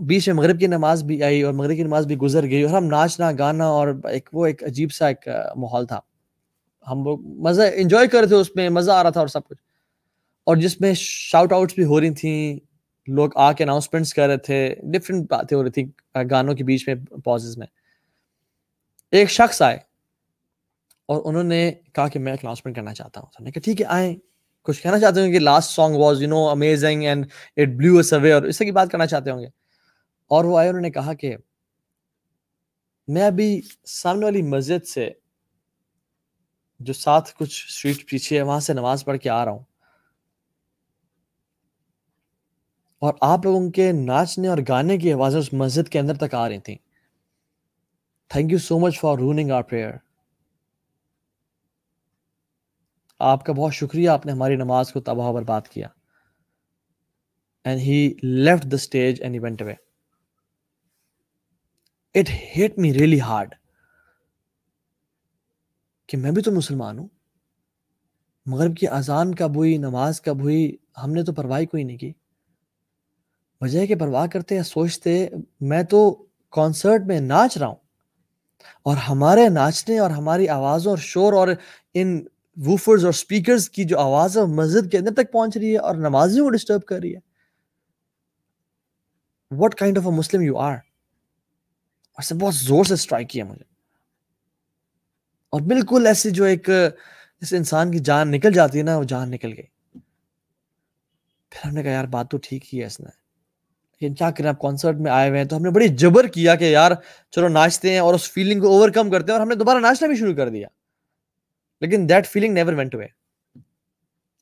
बीच में मगरब की नमाज भी आई और मगरब की नमाज भी गुजर गई और हम नाचना गाना और एक वो एक अजीब सा एक माहौल था हम लोग मज़ा इंजॉय कर रहे थे उसमें मज़ा आ रहा था और सब कुछ और जिसमें शाउट आउट्स भी हो रही थी लोग आके अनाउंसमेंट्स कर रहे थे डिफरेंट बातें हो रही थी गानों के बीच में पॉजेज में एक शख्स आए और उन्होंने कहा कि मैं अनाउंसमेंट करना चाहता हूँ उन्होंने कहा ठीक है आए कुछ कहना चाहते होंगे last song was you know amazing and it blew away और इस तरह की बात करना चाहते होंगे और वो आए उन्होंने कहा कि मैं अभी सामने वाली मस्जिद से जो साथ कुछ स्ट्रीट पीछे है वहां से नमाज पढ़ के आ रहा हूं और आप लोगों के नाचने और गाने की आवाजें उस मस्जिद के अंदर तक आ रही थी thank you so much for ruining our prayer आपका बहुत शुक्रिया आपने हमारी नमाज को तबाह बर्बाद किया and he left the stage and he went away it hit me really hard कि मैं भी तो मुसलमान हूं मगरब की अजान कब हुई नमाज कब हुई हमने तो परवाह कोई नहीं की वजह के परवाह करते या सोचते मैं तो कॉन्सर्ट में नाच रहा हूं और हमारे नाचने और हमारी आवाज़ों और शोर और इन वूफर्स और स्पीकर्स की जो आवाज़ है मस्जिद के अंदर तक पहुंच रही है और नमाजियों को डिस्टर्ब कर रही है what kind of a Muslim you are और बहुत जोर से स्ट्राइक किया मुझे और बिल्कुल ऐसे जो एक जैसे इंसान की जान निकल जाती है ना वो जान निकल गई फिर हमने कहा यार बात तो ठीक ही है इसने लेकिन क्या करें आप कॉन्सर्ट में आए हुए हैं तो हमने बड़ी जबर किया कि यार चलो नाचते हैं और उस फीलिंग को ओवरकम करते हैं और हमने दोबारा नाचना भी शुरू कर दिया लेकिन that feeling never went away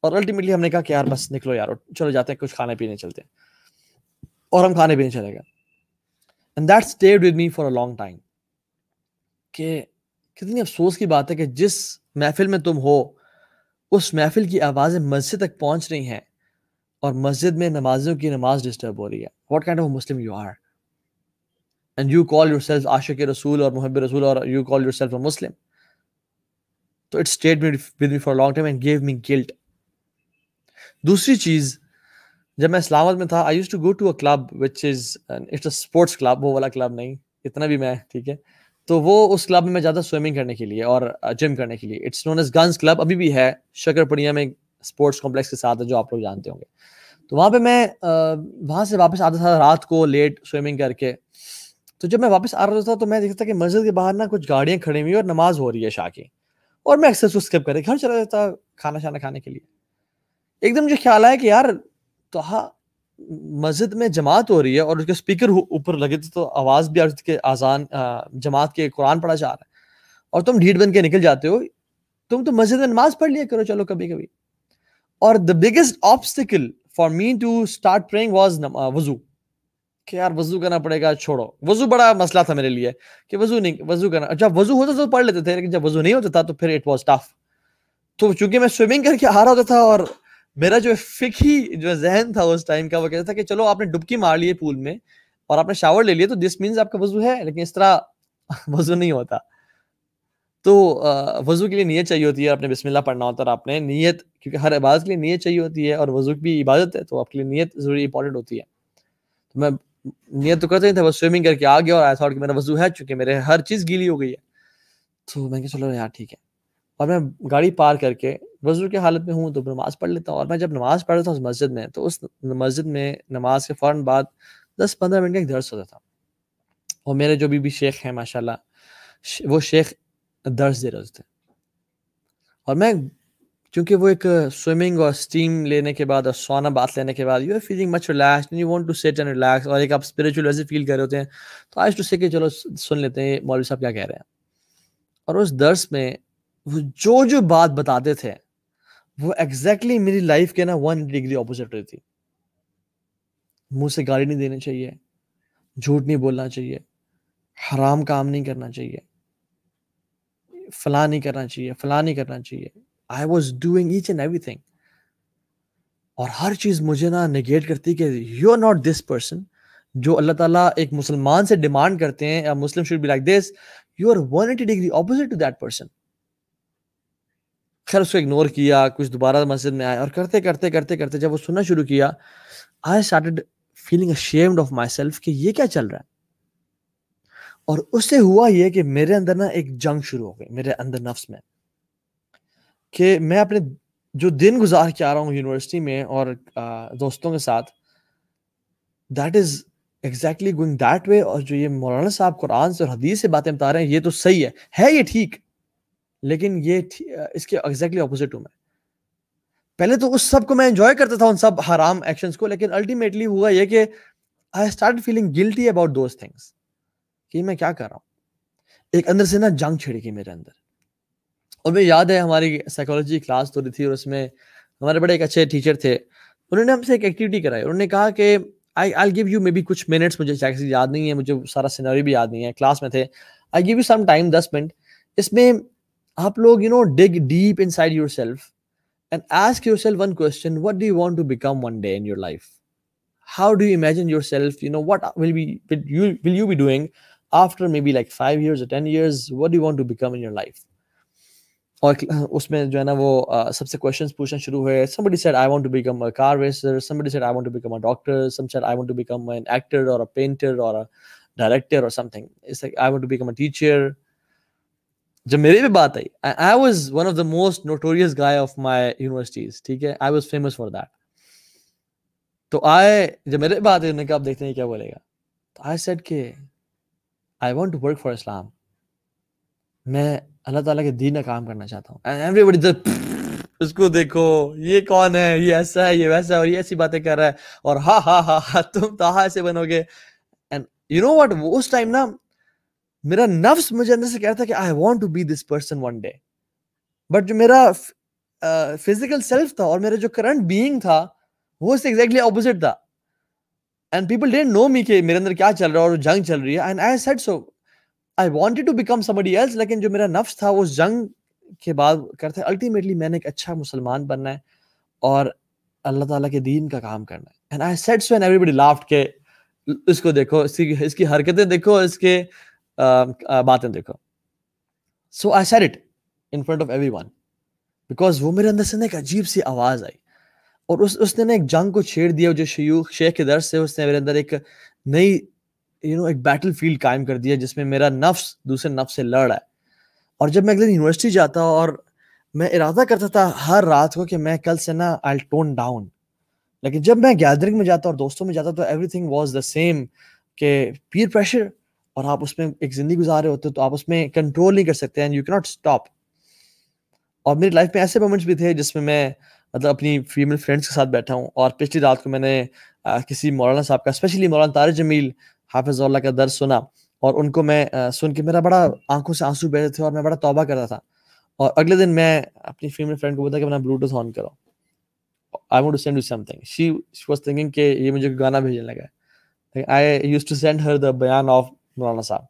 और अल्टीमेटली हमने कहा कि यार बस निकलो यार चलो जाते हैं कुछ खाने पीने चलते हैं और हम खाने पीने चले गए and that stayed with me for a long time कि कितनी अफसोस की बात है कि जिस महफिल में तुम हो उस महफिल की आवाज़ें मस्जिद तक पहुंच रही हैं और मस्जिद में नमाजों की नमाज डिस्टर्ब हो रही है what kind of Muslim you are and you call yourself आशिक रसूल और मुहब रसूल और you call yourself Muslim तो it's stayed with me for long time and gave me guilt दूसरी चीज़ जब मैं इस्लामाबाद में था I use to go to a club which is it's a sports club वो वाला क्लब नहीं इतना भी मैं ठीक है तो वो उस क्लब में मैं जाता स्विमिंग करने के लिए और जिम uh, करने के लिए it's known as guns club अभी भी है शकरपड़िया में स्पोर्ट्स कॉम्प्लेक्स के साथ है जो आप लोग जानते होंगे तो वहाँ पे मैं uh, वहाँ से वापस आता था रात को लेट स्विमिंग करके तो जब मैं वापस आ रहा था तो मैं देखता था कि मस्जिद के बाहर ना कुछ गाड़ियाँ खड़ी हुई और नमाज हो रही है शाह की और मैं अक्सर उसको स्किप करके घर चला जाता खाना शाना खाने के लिए एकदम मुझे ख्याल आया कि यार कहा मस्जिद में जमात हो रही है और उसके स्पीकर ऊपर लगे थे तो आवाज भी आ के आजान जमात के कुरान पढ़ा जा रहा है और तुम ढीठ बन के निकल जाते हो तुम तो मस्जिद में नमाज पढ़ लिया करो चलो कभी कभी और the biggest obstacle for me to start praying was वजू कि यार वजू करना पड़ेगा छोड़ो वजू बड़ा मसला था मेरे लिए कि वजू नहीं वजू करना अच्छा वजू होता तो पढ़ लेते थे लेकिन जब वजू नहीं होता था तो फिर इट वॉज टफ तो चूंकि मैं स्विमिंग करके आ रहा होता था और मेरा जो फिकी जो जहन था उस टाइम का वो कहता था कि चलो आपने डुबकी मार ली पूल में और आपने शावर ले लिया तो दिस मीन्स आपका वजू है लेकिन इस तरह वजू नहीं होता तो वजू के लिए नीयत चाहिए होती है आपने बिस्मिल्लाह पढ़ना होता है आपने नीयत क्योंकि हर इबादत के लिए नीयत चाहिए होती है और वजू भी इबादत है तो आपके लिए नीयत ज़रूरी इंपॉर्टेंट होती है तो मैं नीयत तो करते ही था बस स्विमिंग करके आ गया और आई थॉट कि मेरा वजू है चूंकि मेरे हर चीज़ गीली हो गई है तो मैं चलो यार ठीक है और मैं गाड़ी पार करके वजू की हालत में हूँ तो नमाज़ पढ़ लेता हूँ और मैं जब नमाज़ पढ़ रहा था उस मस्जिद में तो उस मस्जिद में नमाज के फ़ौर बाद दस पंद्रह मिनट का एक दर्स होता था और मेरे जो बीबी शेख हैं माशाल्लाह वो शेख दर्स दे रहे थे और मैं क्योंकि वो एक स्विमिंग और स्टीम लेने के बाद और सोना बात लेने के बाद you are feeling much relax you want to sit and relax और एक आप स्पिरिचुअल वैसे फील कर रहे होते हैं तो आज टू तो से चलो सुन लेते हैं मौलवी साहब क्या कह रहे हैं और उस दर्स में वो जो जो बात बताते थे वो एग्जैक्टली exactly मेरी लाइफ के ना वन डिग्री ऑपोजिट रही थी मुंह से गाली नहीं देनी चाहिए झूठ नहीं बोलना चाहिए हराम काम नहीं करना चाहिए फला नहीं करना चाहिए फला नहीं करना चाहिए I was doing each and thing और हर चीज़ मुझे ना निगेट करती कि you are not this person जो अल्लाह ताला एक मुसलमान से डिमांड करते हैं Muslim should be like this you are one eighty degree opposite to that person खैर उसको इग्नोर किया कुछ दोबारा मस्जिद में आया और करते करते करते करते जब वो सुनना शुरू किया I started feeling ashamed of myself कि ये क्या चल रहा है और उससे हुआ ये कि मेरे अंदर ना एक जंग शुरू हो गई मेरे अंदर नफ्स में कि मैं अपने जो दिन गुजार के आ रहा हूँ यूनिवर्सिटी में और दोस्तों के साथ that is exactly going that way और जो ये मौलाना साहब कुरान से और हदीस से बातें बता रहे हैं ये तो सही है है ये ठीक लेकिन ये इसके एग्जैक्टली अपोजिट हूँ हूं मैं पहले तो उस सब को मैं इंजॉय करता था उन सब हराम एक्शन को लेकिन अल्टीमेटली हुआ ये कि I start feeling guilty about those things कि मैं क्या कर रहा हूँ एक अंदर से ना जंग छिड़की मेरे अंदर और मैं याद है हमारी साइकोलॉजी क्लास रही थी और उसमें हमारे बड़े एक अच्छे टीचर थे उन्होंने हमसे एक एक्टिविटी कराई उन्होंने कहा कि I I give you maybe कुछ मिनट्स मुझे याद नहीं है मुझे सारा सिनारी भी याद नहीं है क्लास में थे I give you some time दस मिनट इसमें आप लोग you know dig deep inside and ask yourself one question what do you want to become one day in your life how do you imagine yourself you know what will be will you will you be doing after maybe like 5 years or 10 years what do you want to become in your life और उसमें जो है ना वो सबसे questions पूछना शुरू हुए somebody said i want to become a car racer somebody said i want to become a doctor Somebody said i want to become an actor or a painter or a director or something it's like i want to become a teacher जब मेरे पे बात आई I was one of the most notorious guy of my universities ठीक है I was famous for that तो आए जब मेरे पे बात आई उन्होंने कहा आप देखते हैं क्या बोलेगा तो आई सेट के I want to work for Islam मैं अल्लाह ताला के दीन का काम करना चाहता हूँ एंड एवरीबडी उसको देखो ये कौन है ये ऐसा है ये वैसा है और ये ऐसी बातें कर रहा है और हा हा हा हा तुम तो हा ऐसे बनोगे एंड यू नो वट उस टाइम ना मेरा नफ्स मुझे अंदर से कह रहा था कि I want to be this person one day but जो मेरा फिजिकल uh, सेल्फ था और मेरा जो करंट बींग था वो इससे एग्जैक्टली ऑपोजिट था and people don't know me कि मेरे अंदर क्या चल रहा है और जंग चल रही है and I said so I wanted to become someone else लेकिन जो मेरा नफ्स था उस जंग के बाद करते अल्टीमेटली मैंने एक अच्छा मुसलमान बनना है और अल्लाह ताला के दीन का काम करना है and I said so and everybody laughed के इसको देखो इसकी इसकी हरकतें देखो इसके Um, uh, बातें देखो so I I it in front of everyone because वो मेरे अंदर से ना एक अजीब सी आवाज़ आई और उस उसने ना एक जंग को छेड़ दिया जो शयू शेख के दर्द से उसने मेरे अंदर एक नई यू नो एक बैटल फील्ड कायम कर दिया जिसमें मेरा नफ्स दूसरे नफ्स से लड़ रहा है और जब मैं अगले दिन यूनिवर्सिटी जाता और मैं इरादा करता था हर रात को कि मैं कल से ना आई टोन डाउन लेकिन जब मैं गैदरिंग में जाता और दोस्तों में जाता तो एवरीथिंग वाज द सेम के पीयर प्रेशर और आप उसमें एक जिंदगी गुजार रहे होते हो तो आप उसमें कंट्रोल नहीं कर सकते एंड यू कैनॉट स्टॉप और मेरी लाइफ में ऐसे मोमेंट्स भी थे जिसमें मैं मतलब अपनी फीमेल फ्रेंड्स के साथ बैठा हूँ और पिछली रात को मैंने आ, किसी मौलाना साहब का स्पेशली मौलाना तार जमील हाफिज़ल्ला का दर्द सुना और उनको मैं आ, सुन के मेरा बड़ा आंखों से आंसू बह थे और मैं बड़ा तौबा कर रहा था और अगले दिन मैं अपनी फीमेल फ्रेंड को बोलता कि अपना ब्लूटूथ ऑन करो I want to send you something she she was thinking कि ये मुझे गाना भेजने लगा I use to send her the बयान ऑफ मौलाना साहब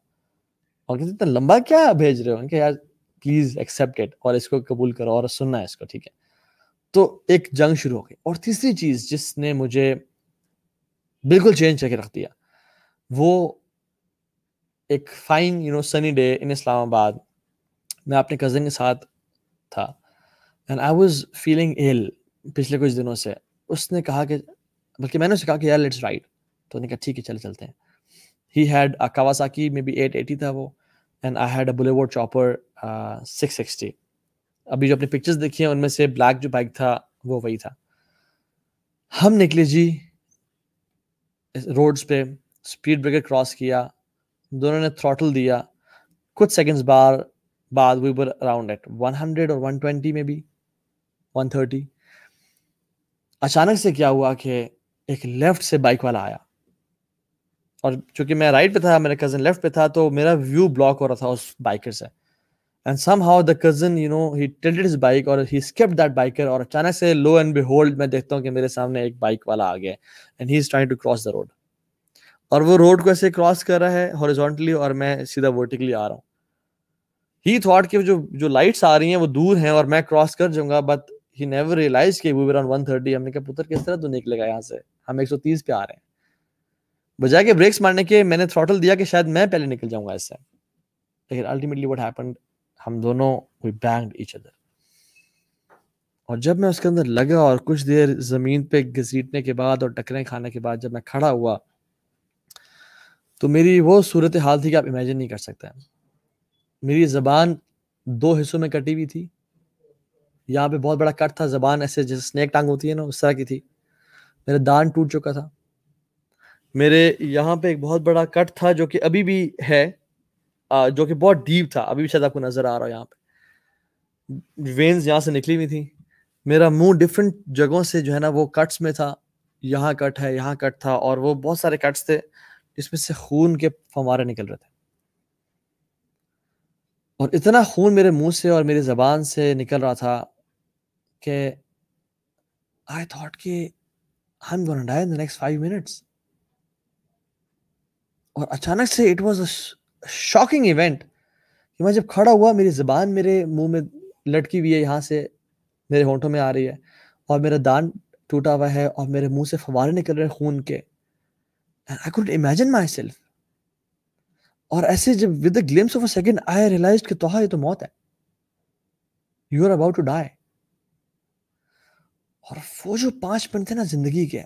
और कहते इतना लंबा क्या भेज रहे हो उनके यार प्लीज एक्सेप्ट इट और इसको कबूल करो और सुनना है इसको ठीक है तो एक जंग शुरू हो गई और तीसरी चीज जिसने मुझे बिल्कुल चेंज करके रख दिया वो एक fine you know sunny day in Islamabad मैं अपने कज़न के साथ था and I was feeling ill पिछले कुछ दिनों से उसने कहा कि बल्कि मैंने उसे कहा कि यार लेट्स राइड तो उसने कहा ठीक है चले चलते हैं a Kawasaki maybe eight eighty था वो and I had a Boulevard chopper sixty अभी जो अपने पिक्चर्स देखी हैं उनमें से ब्लैक जो बाइक था वो वही था हम निकले जी रोड्स पे स्पीड ब्रेकर क्रॉस किया दोनों ने थ्रॉटल दिया कुछ सेकंड्स बार बाद वी वर अराउंड एट 100 और 120 में भी 130 अचानक से क्या हुआ कि एक लेफ्ट से बाइक वाला आया और चूंकि मैं राइट पे था मेरा कजन लेफ्ट पे था तो मेरा व्यू ब्लॉक हो रहा था उस बाइकर से and somehow the cousin you know he tilted his bike और ही स्केप्ड दैट बाइकर और अचानक से लो एंड बिहोल्ड मैं देखता हूँ कि मेरे सामने एक बाइक वाला आ गया and he is trying to cross the road और वो रोड को ऐसे क्रॉस कर रहा है हॉरिजॉन्टली और मैं सीधा वर्टिकली आ रहा हूँ ही थॉट कि जो जो लाइट्स आ रही हैं वो दूर हैं और मैं क्रॉस कर जाऊंगा बट ही नेवर रियलाइज कि वी वर ऑन 130 हमने कहा पुत्र किस तरह तू निकलेगा यहाँ से हम 130 पे आ रहे हैं बजाय के ब्रेक्स मारने के मैंने थ्रॉटल दिया कि शायद मैं पहले निकल जाऊंगा इससे लेकिन अल्टीमेटली व्हाट हैपेंड हम दोनों वी बैंग्ड ईच अदर और जब मैं उसके अंदर लगा और कुछ देर जमीन पे घसीटने के बाद और टकरें खाने के बाद जब मैं खड़ा हुआ तो मेरी वो सूरत हाल थी कि आप इमेजिन नहीं कर सकते मेरी जबान दो हिस्सों में कटी हुई थी यहाँ पे बहुत बड़ा कट था जबान ऐसे जैसे स्नेक टांग होती है ना उस तरह की थी मेरा दान टूट चुका था मेरे यहाँ पे एक बहुत बड़ा कट था जो कि अभी भी है जो कि बहुत डीप था अभी भी शायद आपको नजर आ रहा है यहाँ पे वेन्स यहाँ से निकली हुई थी मेरा मुंह डिफरेंट जगहों से जो है ना वो कट्स में था यहाँ कट है यहाँ कट था और वो बहुत सारे कट्स थे जिसमें से खून के फवारे निकल रहे थे और इतना खून मेरे मुंह से और मेरी जबान से निकल रहा था कि आई थॉट कि I am gonna die in the next five minutes और अचानक से इट वॉज शॉकिंग इवेंट कि मैं जब खड़ा हुआ मेरी जबान मेरे मुंह में लटकी हुई है यहाँ से मेरे होंठों में आ रही है और मेरा दान टूटा हुआ है और मेरे मुंह से फवारे निकल रहे हैं खून के and I could imagine myself और ऐसे जब with glimpse of a second I realise कि तोहा ये तो मौत है you are about to die और वो जो पांच मिनट थे ना जिंदगी के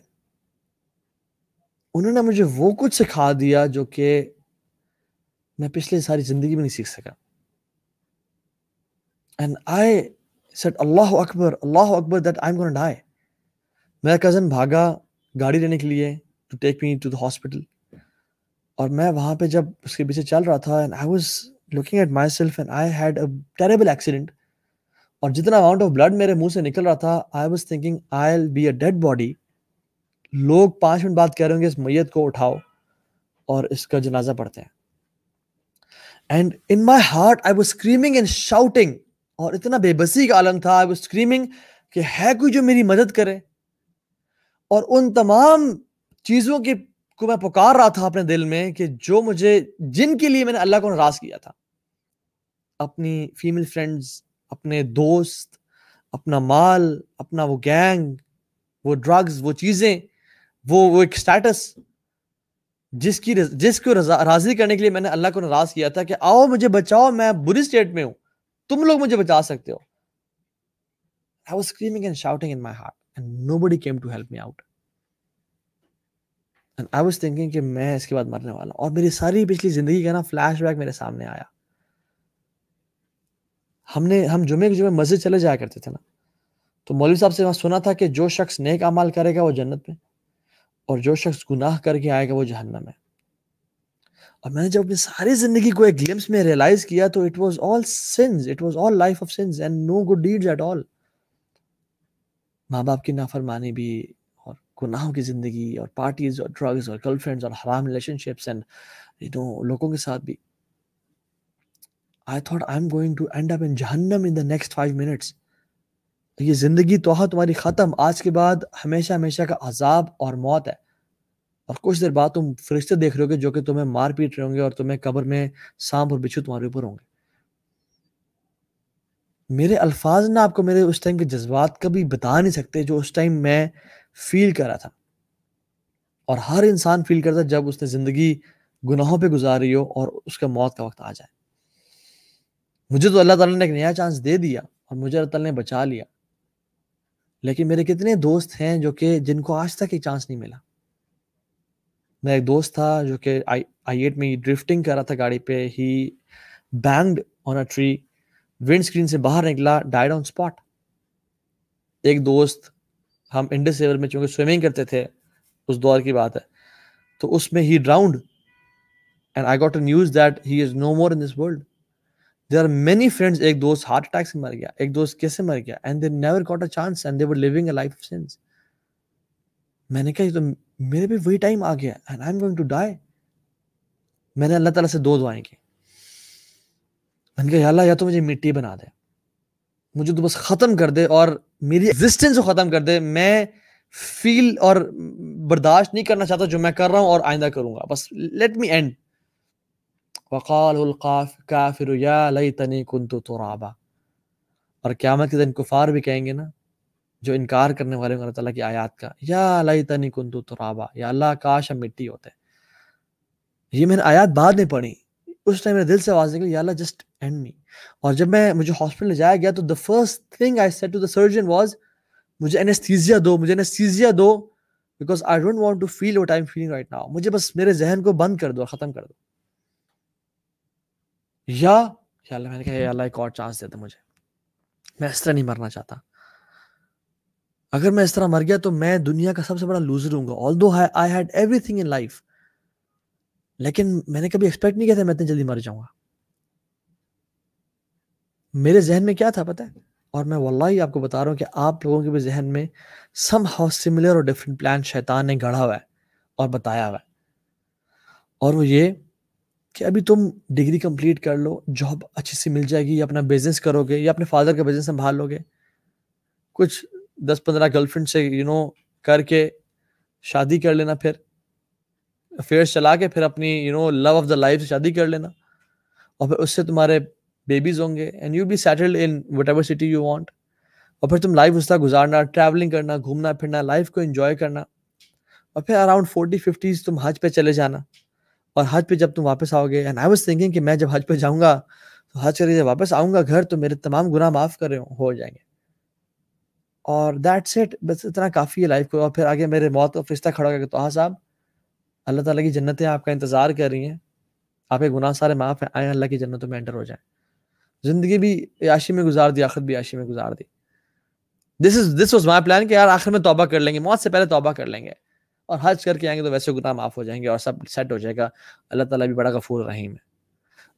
उन्होंने मुझे वो कुछ सिखा दिया जो कि मैं पिछले सारी जिंदगी में नहीं सीख सका एंड आई सेट अल्लाह अकबर अल्लाह अकबर that I am gonna die मेरा कज़न भागा गाड़ी लेने के लिए to take me to the hospital और मैं वहाँ पे जब उसके पीछे चल रहा था and I was looking at myself and I had a terrible accident और जितना अमाउंट ऑफ ब्लड मेरे मुंह से निकल रहा था I was thinking I'll be a dead body लोग पांच मिनट बाद कह रहे होंगे इस मैयत को उठाओ और इसका जनाजा पढ़ते हैं and in my heart I वो स्क्रीमिंग एंड शाउटिंग और इतना बेबसी का आलम था आई वो स्क्रीमिंग कि है कोई जो मेरी मदद करे और उन तमाम चीज़ों के को मैं पुकार रहा था अपने दिल में कि जो मुझे जिनके लिए मैंने अल्लाह को नाराज किया था अपनी फीमेल फ्रेंड्स अपने दोस्त अपना माल अपना वो गैंग वो ड्रग्स वो चीज़ें वो वो एक स्टेटस जिसकी जिसको राजी करने के लिए मैंने अल्लाह को नाराज किया था कि आओ मुझे बचाओ मैं बुरी स्टेट में हूं तुम लोग मुझे बचा सकते हो I was screaming and shouting in my heart and nobody came to help me out and I was thinking कि मैं इसके बाद मरने वाला और मेरी सारी पिछली जिंदगी का ना फ्लैश बैक मेरे सामने आया हमने हम जुमे के जुमे मस्जिद चले जाया करते थे ना तो मौलवी साहब से वहां सुना था कि जो शख्स नेक अमाल करेगा वो जन्नत में और जो शख्स गुनाह करके आएगा वो जहन्नम है और मैंने जब अपनी सारी जिंदगी को एक ग्लिम्स में रियलाइज किया तो it was all sins it was all life of sins and no good deeds at all माँ बाप की नाफरमानी भी और गुनाहों की ज़िंदगी और पार्टीज और ड्रग्स और गर्लफ्रेंड्स और हराम रिलेशनशिप्स एंड यू नो लोगों के साथ भी I thought I am going to end up in जहन्नम in the next five minutes तो ये जिंदगी तोहा तुम्हारी ख़त्म आज के बाद हमेशा हमेशा का अजाब और मौत है और कुछ देर बाद तुम फरिश्ते देख रहे हो जो कि तुम्हें मार पीट रहे होंगे और तुम्हें कब्र में सांप और बिछू तुम्हारे ऊपर होंगे मेरे अल्फाज ना आपको मेरे उस टाइम के जज्बात कभी बता नहीं सकते जो उस टाइम मैं फील कर रहा था और हर इंसान फील करता जब उसने ज़िंदगी गुनाहों पे रही हो और उसका मौत का वक्त आ जाए मुझे तो अल्लाह ताला ने एक नया चांस दे दिया और मुझे अल्लाह ताला ने बचा लिया लेकिन मेरे कितने दोस्त हैं जो कि जिनको आज तक एक चांस नहीं मिला मेरा एक दोस्त था जो कि आई आई एट में ड्रिफ्टिंग कर रहा था गाड़ी पे he banged on a tree windscreen से बाहर निकला डाइड ऑन स्पॉट एक दोस्त हम इंडस रिवर में चूंकि स्विमिंग करते थे उस दौर की बात है तो उसमें he drowned and I got news that he is no more in this world there are many friends एक दोस्त हार्ट अटैक से मर गया एक दोस्त कैसे मर गया and they never got a chance and they're living a life of sins मैंने कहा तो मेरे पे वही टाइम आ गया and I am going to die मैंने अल्लाह ताला से दो दुआएं की मैंने कहा अल्लाह या तो मुझे मिट्टी बना दे मुझे तो बस ख़त्म कर दे और मेरी एग्जिस्टेंस को ख़त्म कर दे मैं फील और बर्दाश्त नहीं करना चाहता जो मैं कर रहा हूं और आइंदा करूंगा बस लेट मी एंड तुराबा और क़्यामत के दिन कुफार भी कहेंगे ना जो इनकार करने वाले होंगे अल्लाह की आयात का या लई तनी कन तुराबा या अल्लाह काश हम मिट्टी होते ये मैंने आयात बाद में पढ़ी उस टाइम मेरे दिल से आवाज़ निकली अल्लाह जस्ट एंड मी और जब मैं मुझे हॉस्पिटल ले जाया गया तो the first thing I said to the surgeon was मुझे एनेस्थीजिया दो मुझे एनेस्थीजिया दो because I don't want to feel what I am feeling right now मुझे बस मेरे जहन को बंद कर दो ख़त्म कर दो या अल्लाह मैंने कहा अल्लाह एक और चांस दे दे मुझे मैं इस तरह नहीं मरना चाहता अगर मैं इस तरह मर गया तो मैं दुनिया का सबसे बड़ा लूजर हूँ although I had everything in life लेकिन मैंने कभी एक्सपेक्ट नहीं किया था मैं इतनी जल्दी मर जाऊंगा मेरे जहन में क्या था पता है और मैं ही आपको बता रहा हूँ कि आप लोगों के भी जहन में सम हाउ सिमिलर और डिफरेंट प्लान शैतान ने गढ़ा हुआ है और बताया हुआ है और वो ये कि अभी तुम डिग्री कंप्लीट कर लो जॉब अच्छी सी मिल जाएगी या अपना बिजनेस करोगे या अपने फादर का बिजनेस संभाल लोगे कुछ दस पंद्रह गर्लफ्रेंड से यू नो करके शादी कर लेना फिर अफेयर्स चला के फिर अपनी you know love of the life से शादी कर लेना और फिर उससे तुम्हारे बेबीज होंगे and you be settled in whatever city you want और फिर तुम लाइफ उसका गुजारना ट्रैवलिंग करना घूमना फिरना लाइफ को इन्जॉय करना और फिर अराउंड फोर्टी फिफ्टीज तुम हज पे चले जाना और हज पे जब तुम वापस आओगे एंड आई वॉज थिंकिंग कि मैं जब हज पे जाऊंगा तो हज करके जब वापस आऊंगा घर तो मेरे तमाम गुना माफ कर रहे हो जाएंगे और दैट्स इट बस इतना काफ़ी है लाइफ को और फिर आगे मेरे मौत का फरिश्ता खड़ा होगा तो हाँ साहब अल्लाह ताला की जन्नतें आपका इंतज़ार कर रही हैं आपके गुनाह सारे माफ़ हैं आए अल्लाह की जन्नतों में एंटर हो जाए ज़िंदगी भी याशी में गुजार दी आखिर भी याशी में गुजार दी this is this was my plan कि यार आखिर में तोबा कर लेंगे मौत से पहले तोबा कर लेंगे और हज करके आएंगे तो वैसे गुनाह माफ हो जाएंगे और सब सेट हो जाएगा अल्लाह ताला भी बड़ा गफूर रहीम है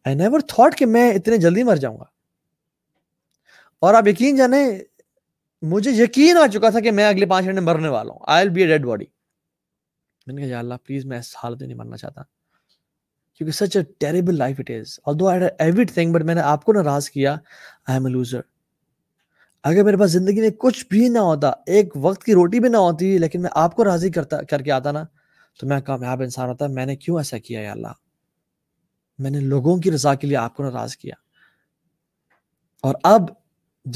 आई नेवर थॉट कि मैं इतने जल्दी मर जाऊंगा और आप यकीन जाने मुझे यकीन आ चुका था कि मैं अगले पांच मिनट में मरने वाला हूँ I'll be a dead body मैंने कहा अल्लाह प्लीज़ मैं इस हालत में नहीं मरना चाहता क्योंकि such a terrible life it is although I every thing but मैंने आपको नाराज़ किया आई एम अ लूज़र अगर मेरे पास जिंदगी में कुछ भी ना होता एक वक्त की रोटी भी ना होती लेकिन मैं आपको राजी करता करके आता ना तो मैं कामयाब इंसान होता मैंने क्यों ऐसा किया या अल्लाह मैंने लोगों की रजा के लिए आपको नाराज किया और अब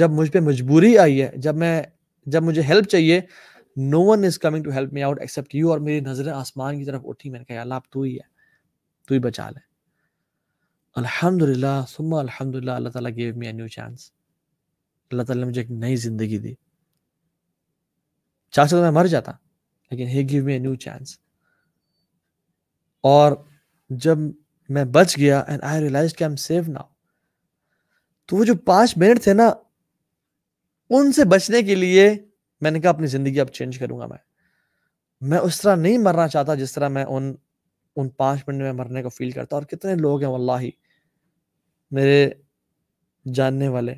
जब मुझ पर मजबूरी आई है जब मैं जब मुझे हेल्प चाहिए no one is coming to help me out except you और मेरी नजरें आसमान की तरफ उठी मैंने कहा अल्लाह आप तू ही है तू ही बचा ले अल्हम्दुलिल्लाह सुम्मा अल्हम्दुलिल्लाह अल्लाह ताला gave me a new chance Allah ताला ने मुझे एक नई ज़िंदगी दी चाहे तो मैं मर जाता लेकिन he give me a new chance और जब मैं बच गया एंड आई रियलाइज कि आई एम सेफ नाउ तो वो जो पांच मिनट थे ना उनसे बचने के लिए मैंने कहा अपनी ज़िंदगी अब चेंज करूंगा मैं मैं उस तरह नहीं मरना चाहता जिस तरह मैं उन उन पांच मिनट में मरने को फील करता और कितने लोग हैं वल्लाही मेरे जानने वाले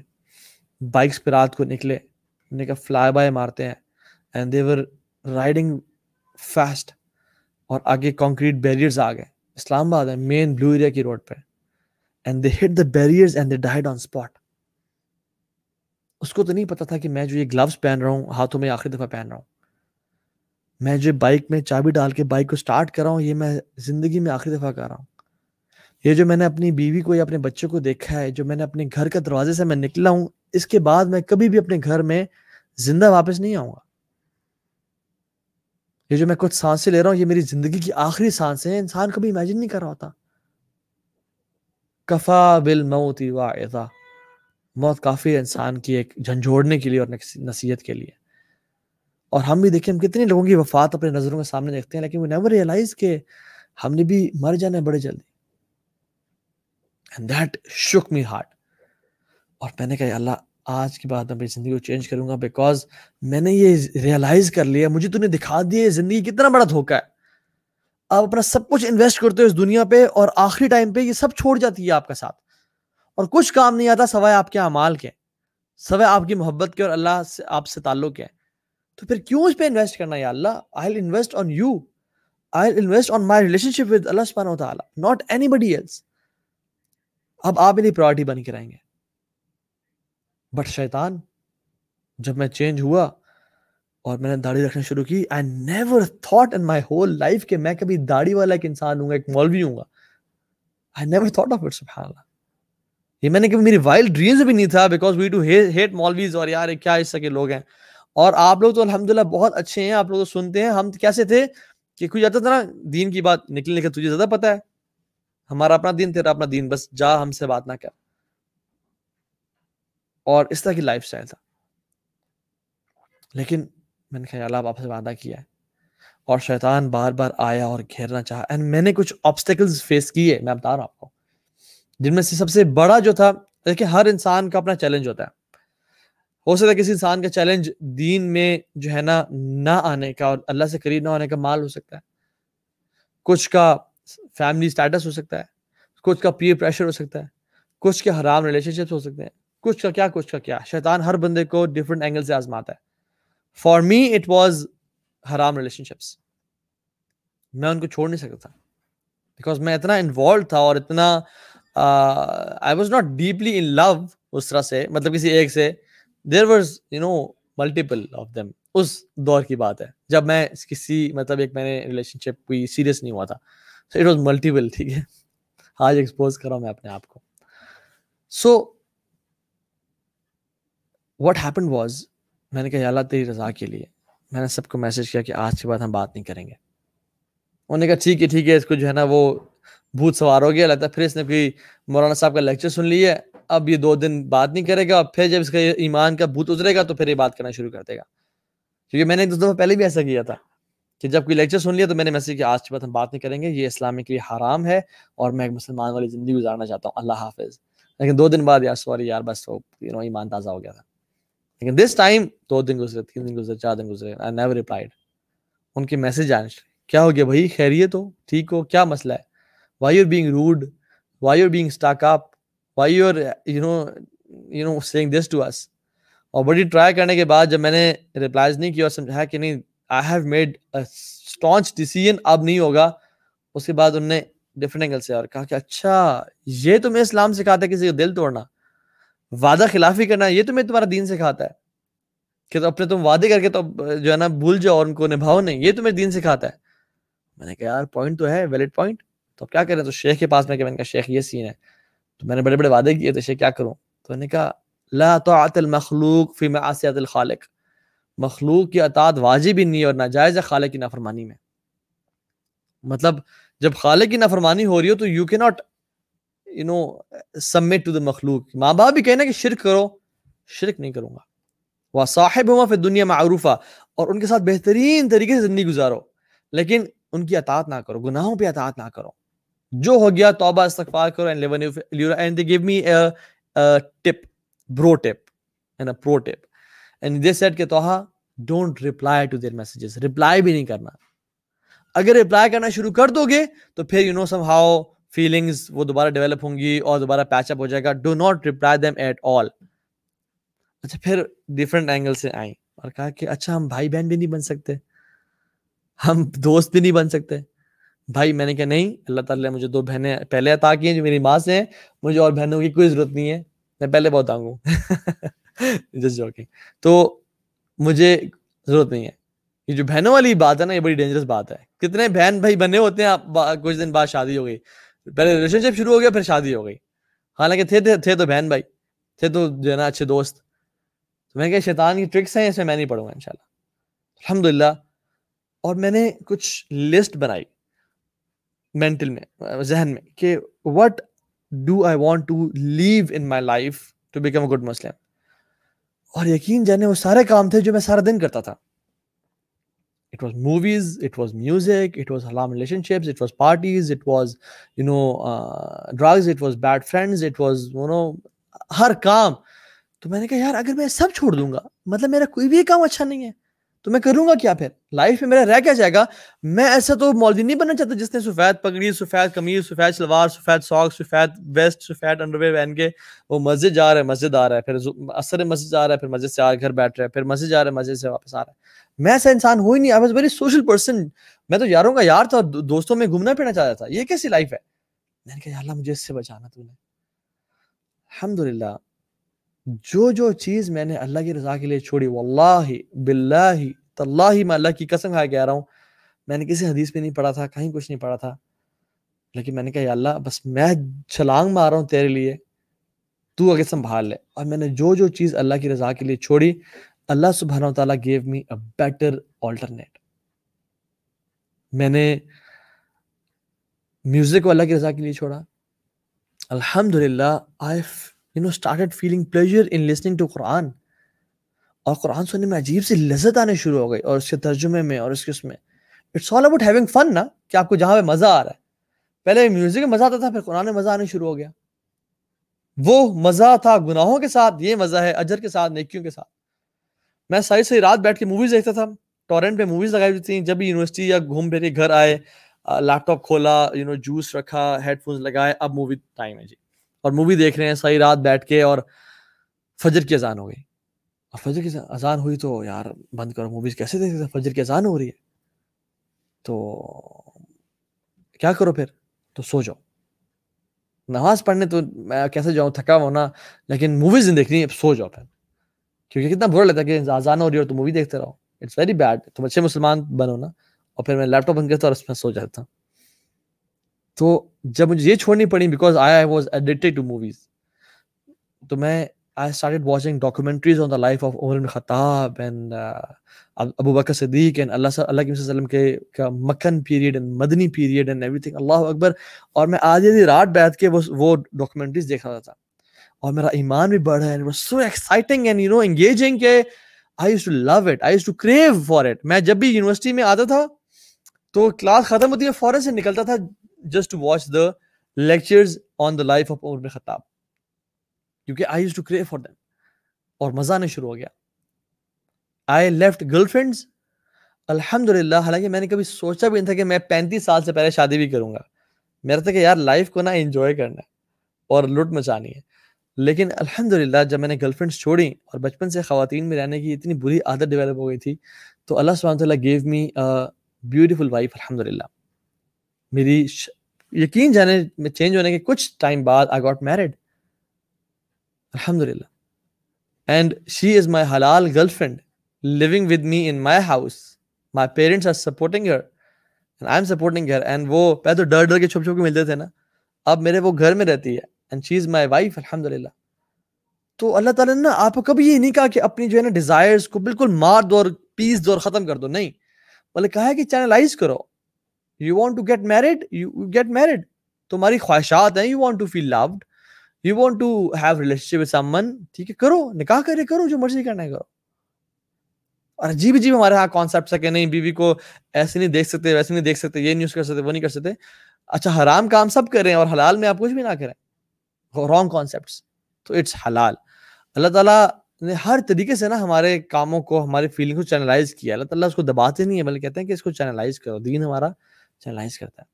बाइक्स पे रात को निकले उन्होंने कहा फ्लाई बाय मारते हैं एंड देवर राइडिंग फास्ट और आगे कॉन्क्रीट बैरियर्स आ गए इस्लामाबाद है मेन ब्लू एरिया की रोड पे and they hit the barriers and they died on spot उसको तो नहीं पता था कि मैं जो ये ग्लव्स पहन रहा हूँ हाथों में आखिरी दफ़ा पहन रहा हूँ मैं जो बाइक में चाबी डाल के बाइक को स्टार्ट कर रहा हूँ ये मैं ज़िंदगी में आखिरी दफ़ा कर रहा हूँ ये जो मैंने अपनी बीवी को या अपने बच्चों को देखा है जो मैंने अपने घर के दरवाजे से मैं निकला हूँ इसके बाद मैं कभी भी अपने घर में जिंदा वापस नहीं आऊंगा ये जो मैं कुछ सांसें ले रहा हूं ये मेरी जिंदगी की आखिरी सांसें हैं इंसान कभी इमेजिन नहीं कर रहा होता कफा बिल मऊती वायदा मौत काफ़ी है इंसान की एक झंझोड़ने के लिए और नसीहत के लिए और हम भी देखें हम कितने लोगों की वफात अपने नज़रों के सामने देखते हैं लेकिन वो नेवर रियलाइज के हमने भी मर जाना है बड़े जल्दी and that shook me heart और मैंने कहा अल्लाह आज के बाद मैं अपनी ज़िंदगी को चेंज करूंगा बिकॉज मैंने ये रियलाइज़ कर लिया मुझे तूने दिखा दिया ज़िंदगी कितना बड़ा धोखा है आप अपना सब कुछ इन्वेस्ट करते हो इस दुनिया पे और आखिरी टाइम पे ये सब छोड़ जाती है आपका साथ और कुछ काम नहीं आता सवाए आपके अमाल के सवाए आपकी मोहब्बत के और अल्लाह से आपसे ताल्लुक है तो फिर क्यों इस पर इन्वेस्ट करना है Allah I will invest on you I invest on my relationship with Allah not anybody else अब आप मेरी प्रायोरिटी बन के रहेंगे बट शैतान जब मैं चेंज हुआ और मैंने दाढ़ी रखना शुरू की I never thought in my whole life के मैं कभी दाढ़ी वाला एक इंसान हूँ एक मौलवी हूँ I never thought of it सुबहान ये मैंने कभी मेरी वाइल्ड ड्रीम्स भी नहीं था बिकॉज वी टू हेट मौलवीज और यार क्या इस के लोग हैं और आप लोग तो अलहमदिल्ला बहुत अच्छे हैं आप लोग तो सुनते हैं हम कैसे थे कि कुछ आता था ना दीन की बात निकलने का तुझे ज्यादा पता है हमारा अपना दिन तेरा अपना दिन बस जा हमसे बात ना कर और इस तरह की लाइफ स्टाइल था लेकिन मैंने ख्याल आपसे वादा किया है और शैतान बार बार आया और घेरना चाहा एंड मैंने कुछ ऑब्स्टेकल्स फेस किए मैं बता रहा हूँ आपको जिनमें से सबसे बड़ा जो था देखिए हर इंसान का अपना चैलेंज होता है हो सकता है किसी इंसान का चैलेंज दीन में जो है ना ना आने का और अल्लाह से करीब ना होने का माल हो सकता है कुछ का फैमिली स्टेटस हो सकता है कुछ का पीयर प्रेशर हो सकता है कुछ के हराम रिलेशनशिप्स हो सकते हैं कुछ का क्या कुछ का क्या शैतान हर बंदे को डिफरेंट एंगल से आजमाता है फॉर मी इट वॉज हराम रिलेशनशिप्स मैं उनको छोड़ नहीं सकता था बिकॉज मैं इतना इन्वॉल्व था और इतना I was not deeply in love उस तरह से मतलब किसी एक से there was you know multiple of them उस दौर की बात है जब मैं किसी मतलब एक मैंने रिलेशनशिप कोई सीरियस नहीं हुआ था सो इट वॉज मल्टीपल ठीक है आज एक्सपोज करा मैं अपने आप को so so, what happen was मैंने कहा अल्लाह तेरी रजा के लिए मैंने सबको मैसेज किया कि आज के बाद हम बात नहीं करेंगे उन्होंने कहा ठीक है ठीक है इसको जो है ना वो भूत सवार हो गया लगता है फिर इसने कोई मौलाना साहब का लेक्चर सुन लिया अब ये दो दिन बात नहीं करेगा और फिर जब इसका ईमान का भूत उतरेगा तो फिर ये बात करना शुरू कर देगा क्योंकि मैंने एक दो दफा पहले भी ऐसा किया था कि जब कोई लेक्चर सुन लिया तो मैंने मैसेज किया आज के बाद हम बात नहीं करेंगे ये इस्लाम के लिए हराम है और मैं एक मुसलमान वाली ज़िंदगी गुजारना चाहता हूँ अल्लाह हाफिज़ लेकिन दो दिन बाद यार सॉरी यार बस वो यू नो ईमान ताज़ा हो गया था लेकिन दिस टाइम दो दिन गुजरे तीन दिन गुजरे चार दिन गुजरे आई नेवर रिप्लाइड उनके मैसेज आने क्या हो गया भाई खैरियत हो ठीक हो क्या मसला है why you're being rude why you're being stuck up why you're you know you know saying this to us और बड़ी ट्राई करने के बाद जब मैंने रिप्लाइज नहीं किया और समझाया कि नहीं I have made a staunch decision अब नहीं होगा उसके बाद उनने डिफरेंट एंगल से और कहा कि अच्छा ये तुम्हें तो इस्लाम सिखाता है किसी का दिल तोड़ना वादा खिलाफी करना ये तुम्हें तुम्हारा दीन सिखाता है कि तो अपने तुम वादे करके तो जो है ना भूल जाओ और उनको निभाओ नहीं ये तुम्हें दीन सिखाता है मैंने कहा यार पॉइंट तो है वैलिड पॉइंट तो क्या करें तो शेख के पास में मैंने कहा शेख ये सीन है तो मैंने बड़े बड़े वादे किए तो शेख क्या करूँ तो मैंने कहा ला तो आतल मखलूक फिर मैं आसियातल खालिक मखलूक की अतात वाजिब ही नहीं है और नाजायज़ है खालिक की नाफरमानी में मतलब जब खालिक की नाफरमानी हो रही हो तो you can not you know submit to the मखलूक माँ बाप भी कहना कि शिरक करो शिरक नहीं करूंगा वह साहिब हुआ फिर दुनिया में आरूफा और उनके साथ बेहतरीन तरीके से जिंदगी गुजारो लेकिन उनकी अतात ना करो गुनाहों पर अतात ना करो जो हो गया तोबा इस्तफार करो and and give me tip bro tip and a pro tip and this set के तोहा don't reply to their messages reply भी नहीं करना अगर रिप्लाई करना शुरू कर दोगे तो फिर यू नो सम हाउ फीलिंग्स वो दोबारा डेवलप होंगी और दोबारा पैचअप हो जाएगा do not reply them at all अच्छा फिर डिफरेंट एंगल से आई और कहा कि अच्छा हम भाई बहन भी नहीं बन सकते हम दोस्त भी नहीं बन सकते भाई मैंने कहा नहीं अल्लाह ताला मुझे दो बहनें पहले अता की हैं जो मेरी माँ से हैं मुझे और बहनों की कोई ज़रूरत नहीं है मैं पहले बहुत आऊँ जस्ट जॉकिंग तो मुझे ज़रूरत नहीं है ये जो बहनों वाली बात है ना ये बड़ी डेंजरस बात है कितने बहन भाई बने होते हैं आप कुछ दिन बाद शादी हो गई पहले रिलेशनशिप शुरू हो गया फिर शादी हो गई हालांकि थे, थे थे तो बहन भाई थे तो जो है ना अच्छे दोस्त तो मैंने कहा शैतान की ट्रिक्स हैं इसमें मैं नहीं पढ़ूंगा इनशाला अलहमदिल्ला और मैंने कुछ लिस्ट बनाई मेंटल में जहन में कि what do I want to live in my life to become a good Muslim और यकीन जाने वो सारे काम थे जो मैं सारा दिन करता था it was movies it was music it was halal relationships it was parties it was you know uh, drugs it was bad friends it was you know हर काम तो मैंने कहा यार अगर मैं सब छोड़ दूंगा मतलब मेरा कोई भी काम अच्छा नहीं है तो मैं करूंगा क्या फिर लाइफ में मेरा रह क्या जाएगा मैं ऐसा तो मौलवी नहीं बनना चाहता जिसने सफेद पगड़ी सफेद कमीज सफेद शलवार सफेद सॉक सफेद वेस्ट सफेद अंडरवेयर पहन के वो मस्जिद जा रहा है मस्जिद आ रहा है फिर असर मस्जिद जा रहा है फिर मस्जिद से आ घर बैठ रहा है फिर मस्जिद जा रहा है मस्जिद से वापस आ रहा है मैं ऐसा इंसान हो ही नहीं I was very social person मैं तो यारों का यार था दोस्तों में घूमना फिरना चाहता था ये कैसी लाइफ है मैंने कहा यार मुझे इससे बचाना तूने अल्हम्दुलिल्लाह जो जो चीज मैंने अल्लाह की रजा के लिए छोड़ी वो अल्लाह बिल्लाही तल्लाही मैं अल्लाह की कसम खा कह रहा हूँ मैंने किसी हदीस में नहीं पढ़ा था कहीं कुछ नहीं पढ़ा था लेकिन मैंने कहा अल्लाह बस मैं छलांग मार रहा हूँ तेरे लिए तू अगर संभाल ले और मैंने जो जो चीज़ अल्लाह की रजा के लिए छोड़ी अल्लाह सुबहाना तला gave me a better alternate मैंने म्यूज़िक को अल्लाह की रजा के लिए छोड़ा अल्हम्दुलिल्लाह I you know started feeling pleasure in listening to Quran और कुरान सुनने में अजीब सी लजत आने शुरू हो गई और उसके तर्जुमे में और उसके उसमें it's all about having fun ना कि आपको जहाँ पे मज़ा आ रहा है पहले म्यूज़िक में मज़ा आता था फिर कुरान में मज़ा आने शुरू हो गया वो मज़ा था गुनाहों के साथ ये मज़ा है अजर के साथ नेकियों के साथ मैं सारी सारी रात बैठ के मूवीज देखता था टोरेंट पे मूवीज लगाई हुई थी जब भी यूनिवर्सिटी या घूम फिर घर आए लैपटॉप खोला यू नो जूस रखा हेडफोन्स लगाए अब मूवी टाइम है जी और मूवी देख रहे हैं सारी रात बैठ के और फजर की अजान हो गई और फजर की अजान हुई तो यार बंद करो मूवीज कैसे देख थे फजर की अजान हो रही है तो क्या करो फिर तो सो जाओ नमाज पढ़ने तो मैं कैसे जाऊँ थका हुआ ना लेकिन मूवीज नहीं देखनी सो जाओ फिर क्योंकि कितना बुरा लगता है कि आजान हो रही हो तो मूवी देखते रहो इट्स वेरी बैड तुम अच्छे मुसलमान बनो ना और फिर मैं लैपटॉप बन गया था और उसमें सो जाता था तो जब मुझे ये छोड़नी पड़ी because I I was addicted to movies तो मैं I started watching documentaries on the life of Umar Khattab and Abu Bakr Siddiq and Allah Allah वसल्लम के का मक्खन पीरियड एंड मदनी पीरियड एंड एवरीथिंग अल्लाह अकबर और मैं आधी आधी रात बैठ के वो वो डॉक्यूमेंट्रीज देख रहा था और मेरा ईमान भी बढ़ रहा है सो exciting and you know engaging के I use to love it I use to crave for it मैं जब भी यूनिवर्सिटी में आता था तो क्लास खत्म होती है फॉरन से निकलता था just to watch the lectures on the life of Umar Khattab क्योंकि I use to crave for them और मजा आने शुरू हो गया आई लेफ्ट गर्लफ्रेंड्स अल्हम्दुलिल्लाह हालांकि मैंने कभी सोचा भी नहीं था कि मैं पैंतीस साल से पहले शादी भी करूंगा मेरा था तो कि यार लाइफ को ना इंजॉय करना है और लुट मचानी है लेकिन अल्हम्दुलिल्लाह जब मैंने गर्लफ्रेंड्स छोड़ी और बचपन से खातन में रहने की इतनी बुरी आदत डेवलप हो गई थी तो अल्लाह सुबह गेव मी ब्यूटीफुल वाइफ अल्हम्दुलिल्लाह मेरी यकीन जाने में चेंज होने के कुछ टाइम बाद आई गॉट मैरिड अल्हम्दुलिल्लाह एंड शी इज़ माई हलाल girlfriend living with me in my house my parents are supporting her and I am supporting her and वो पहले तो डर डर के छुप छुप के मिलते थे ना अब मेरे वो घर में रहती है and she is my wife अलहमदिल्ला तो अल्लाह ताला ने ना आपको कभी ये नहीं कहा कि अपनी जो है ना डिज़ायर्स को बिल्कुल मार दो और पीस दो और ख़त्म कर दो नहीं बल्कि कहा है कि चैनलाइज करो you want to get married you get married तुम्हारी ख्वाहिशात हैं you want to feel loved you want to have relationship with someone ठीक है करो निकाह करे करो जो मर्जी करना है करो और अजीब अजीब हमारे यहाँ कॉन्सेप्ट है कि नहीं बीवी को ऐसे नहीं देख सकते वैसे नहीं देख सकते ये नहीं कर सकते वो नहीं कर सकते अच्छा हराम काम सब करें और हलाल में आप कुछ भी ना करें रॉन्ग कॉन्सेप्ट तो इट्स हलाल अल्लाह ताला ने हर तरीके से ना हमारे कामों को हमारे फीलिंग को चैनलाइज किया अल्लाह ताला उसको दबाते नहीं है बल्कि कहते हैं कि इसको चैनलाइज करो दीन हमारा चैनलाइज करता है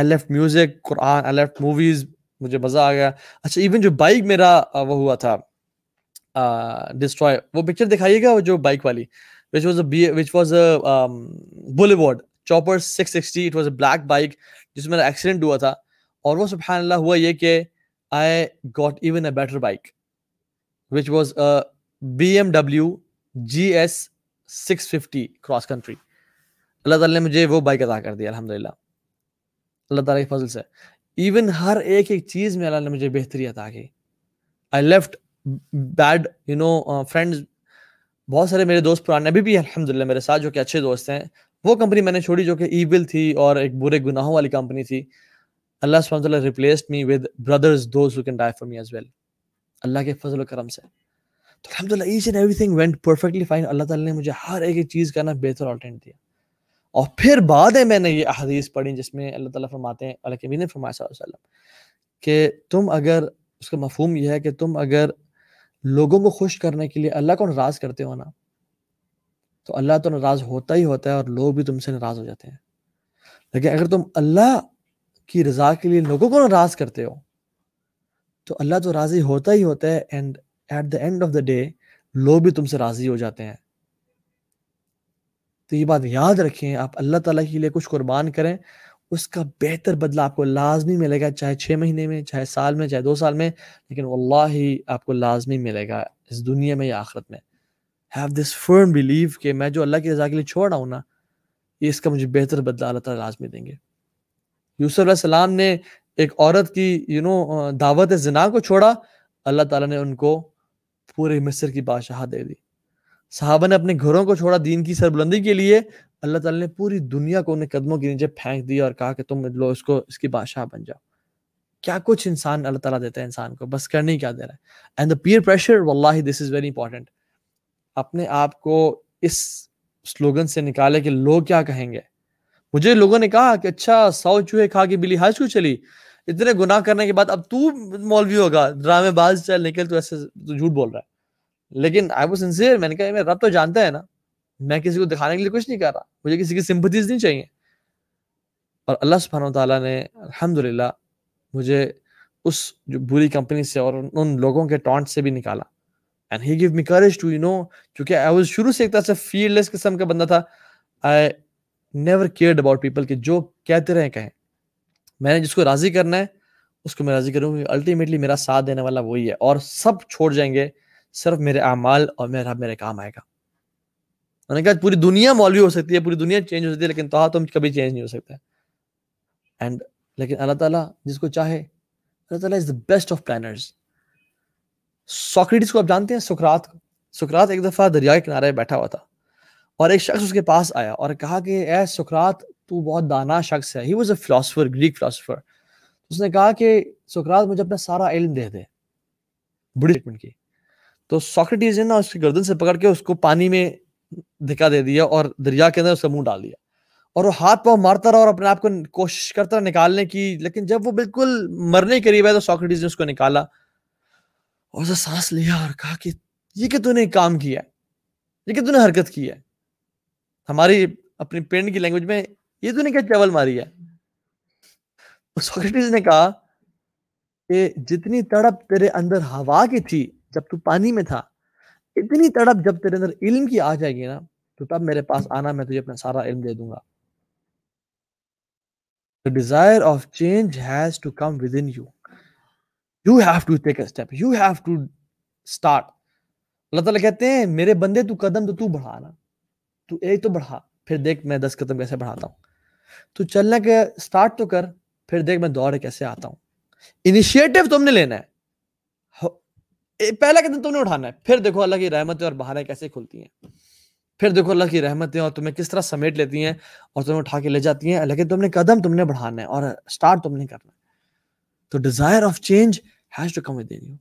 I left music Quran I left movies मुझे मज़ा आ गया अच्छा इवन जो बाइक मेरा वो हुआ था डिस्ट्रॉय वो पिक्चर दिखाइएगा वो जो बाइक वाली which was which was a boulevard chopper six sixty it was a black bike जिसमें मेरा एक्सीडेंट हुआ था और वो सुबह हुआ ये कि I got even a better bike, which was a BMW GS 650 cross country Allah ताला ने मुझे वो बाइक अदा कर दी अल्हम्दुलिल्लाह अल्लाह ताला की फजल से इवन हर एक एक चीज़ में अल्लाह ने मुझे बेहतरी अदा की I left bad you know friends बहुत सारे मेरे दोस्त पुराने अभी भी अल्हम्दुलिल्लाह मेरे साथ जो कि अच्छे दोस्त हैं वो कंपनी मैंने छोड़ी जो कि ईविल थी और एक बुरे गुनाहों वाली कंपनी थी Allah subhanahu replaced me with brothers those who can die for me as well Allah के फजल करम से तो अलहमदिल्ला each and everything went perfectly fine Allah ताला ने मुझे हर एक चीज़ का ना बेहतर ऑल्टेंट दिया और फिर बाद में मैंने ये अहदीस पढ़ी जिसमें अल्लाह ताला फरमाते हैं अल्लाह के फरमाया वसल्लम कि तुम अगर उसका मफहम यह है कि तुम अगर लोगों को खुश करने के लिए अल्लाह को नाराज़ करते हो ना तो अल्लाह तो नाराज़ होता ही होता है और लोग भी तुमसे नाराज़ हो जाते हैं लेकिन अगर तुम अल्लाह की रजा के लिए लोगों को नाराज करते हो तो अल्लाह तो राज़ी होता ही होता है and at the end of the day लोग भी तुमसे राज़ी हो जाते हैं तो ये बात याद रखें आप अल्लाह ताला के लिए कुछ कुर्बान करें उसका बेहतर बदला आपको लाजमी मिलेगा चाहे छः महीने में चाहे साल में चाहे दो साल में लेकिन अल्लाह ही आपको लाजमी मिलेगा इस दुनिया में या आखरत में हैव दिस फर्म बिलीव कि मैं जो अल्लाह की रजा के लिए छोड़ रहा हूँ ना ये इसका मुझे बेहतर बदला अल्लाह ताला लाजमी देंगे यूसुफ सलाम ने एक औरत की यू नो दावत जना को छोड़ा अल्लाह ताला ने उनको पूरे मिस्र की बादशाह दे दी साहबा ने अपने घरों को छोड़ा दीन की सरबुलंदी के लिए अल्लाह ताला ने पूरी दुनिया को उन्हें कदमों के नीचे फेंक दिया और कहा कि तुम लो इसको इसकी बादशाह बन जाओ क्या कुछ इंसान अल्लाह ताला देता है इंसान को बस करने क्या दे रहा है एंड द पीयर प्रेशर वल्लाही दिस इज वेरी इंपॉर्टेंट अपने आप को इस स्लोगन से निकाले कि लोग क्या कहेंगे मुझे लोगों ने कहा कि अच्छा सौ चूहे खा के बिल्ली हाई क्यों चली इतने गुनाह करने के बाद अब तू मौलवी होगा ड्रामेबाज चल निकल तू ऐसे तू झूठ बोल रहा है लेकिन आई वो सिंसियर मैंने कहा मैं रब तो जानता है ना मैं किसी को दिखाने के लिए कुछ नहीं कर रहा मुझे किसी की सिंपथीज नहीं चाहिए और अल्लाह सुबहाना तला ने अल्हम्दुलिल्लाह मुझे उस जो बुरी कंपनी से और उन लोगों के टॉन्ट से भी निकाला and he give me courage to you know क्योंकि आई वाज शुरू से एक तरह से फीयरलेस किस्म का बंदा था I never cared about people के जो कहते रहे कहें मैंने जिसको राजी करना है उसको मैं राजी करूंगी अल्टीमेटली मेरा साथ देने वाला वही है और सब छोड़ जाएंगे सिर्फ मेरे अमाल और मेरा मेरे काम आएगा मैंने कहा पूरी दुनिया मौलवी हो सकती है पूरी दुनिया चेंज हो सकती है लेकिन तो तुम कभी चेंज नहीं हो सकते एंड लेकिन अल्लाह ताला जिसको चाहे अल्लाह ताला is the best of planners Socrates को आप जानते हैं सुकरात को सुकरात एक दफा दरिया के किनारे बैठा हुआ था और एक शख्स उसके पास आया और कहा कि ए सुकरात तू बहुत दाना शख्स है he was a philosopher Greek philosopher उसने कहा कि सुकरात मुझे अपना सारा इल्म दे दे बुढ़ी स्टेटमेंट की तो सॉक्रेटीज ने ना उसकी गर्दन से पकड़ के उसको पानी में धिका दे दिया और दरिया के अंदर उसका मुंह डाल दिया और वो हाथ पाँव मारता रहा और अपने आप को कोशिश करता रहा निकालने की लेकिन जब वो बिल्कुल मरने के करीब है तो सॉक्रेटीज ने उसको निकाला और उसे सांस लिया और कहा कि ये कि तूने काम किया है ये कि तूने हरकत की है हमारी अपनी पेंट की लैंग्वेज में ये तूने क्या चावल मारी है सोक्रेटिस तो ने कहा कि जितनी तड़प तेरे अंदर हवा की थी जब तू पानी में था इतनी तड़प जब तेरे अंदर इल्म की आ जाएगी ना तो तब मेरे पास आना मैं तुझे अपना सारा इल्म दे दूंगा The desire of change has to come within you. You have to take a step. You have to start. अल्लाह ताला कहते हैं मेरे बंदे तू कदम तो तू बढ़ाना तू एक तो बढ़ा फिर देख मैं दस कदम कैसे बढ़ाता हूँ तू चलने के स्टार्ट तो कर फिर देख मैं दौड़ कैसे आता हूँ इनिशिएटिव तुमने लेना है पहला कदम तुमने उठाना है फिर देखो अल्लाह की रहमतें और बहारें कैसे खुलती हैं फिर देखो अल्लाह की रहमतें और तुम्हें किस तरह समेट लेती हैं और तुम्हें उठा के ले जाती हैं लेकिन तुमने कदम तुमने बढ़ाना है और स्टार्ट तुमने करना है तो desire of change has to come with you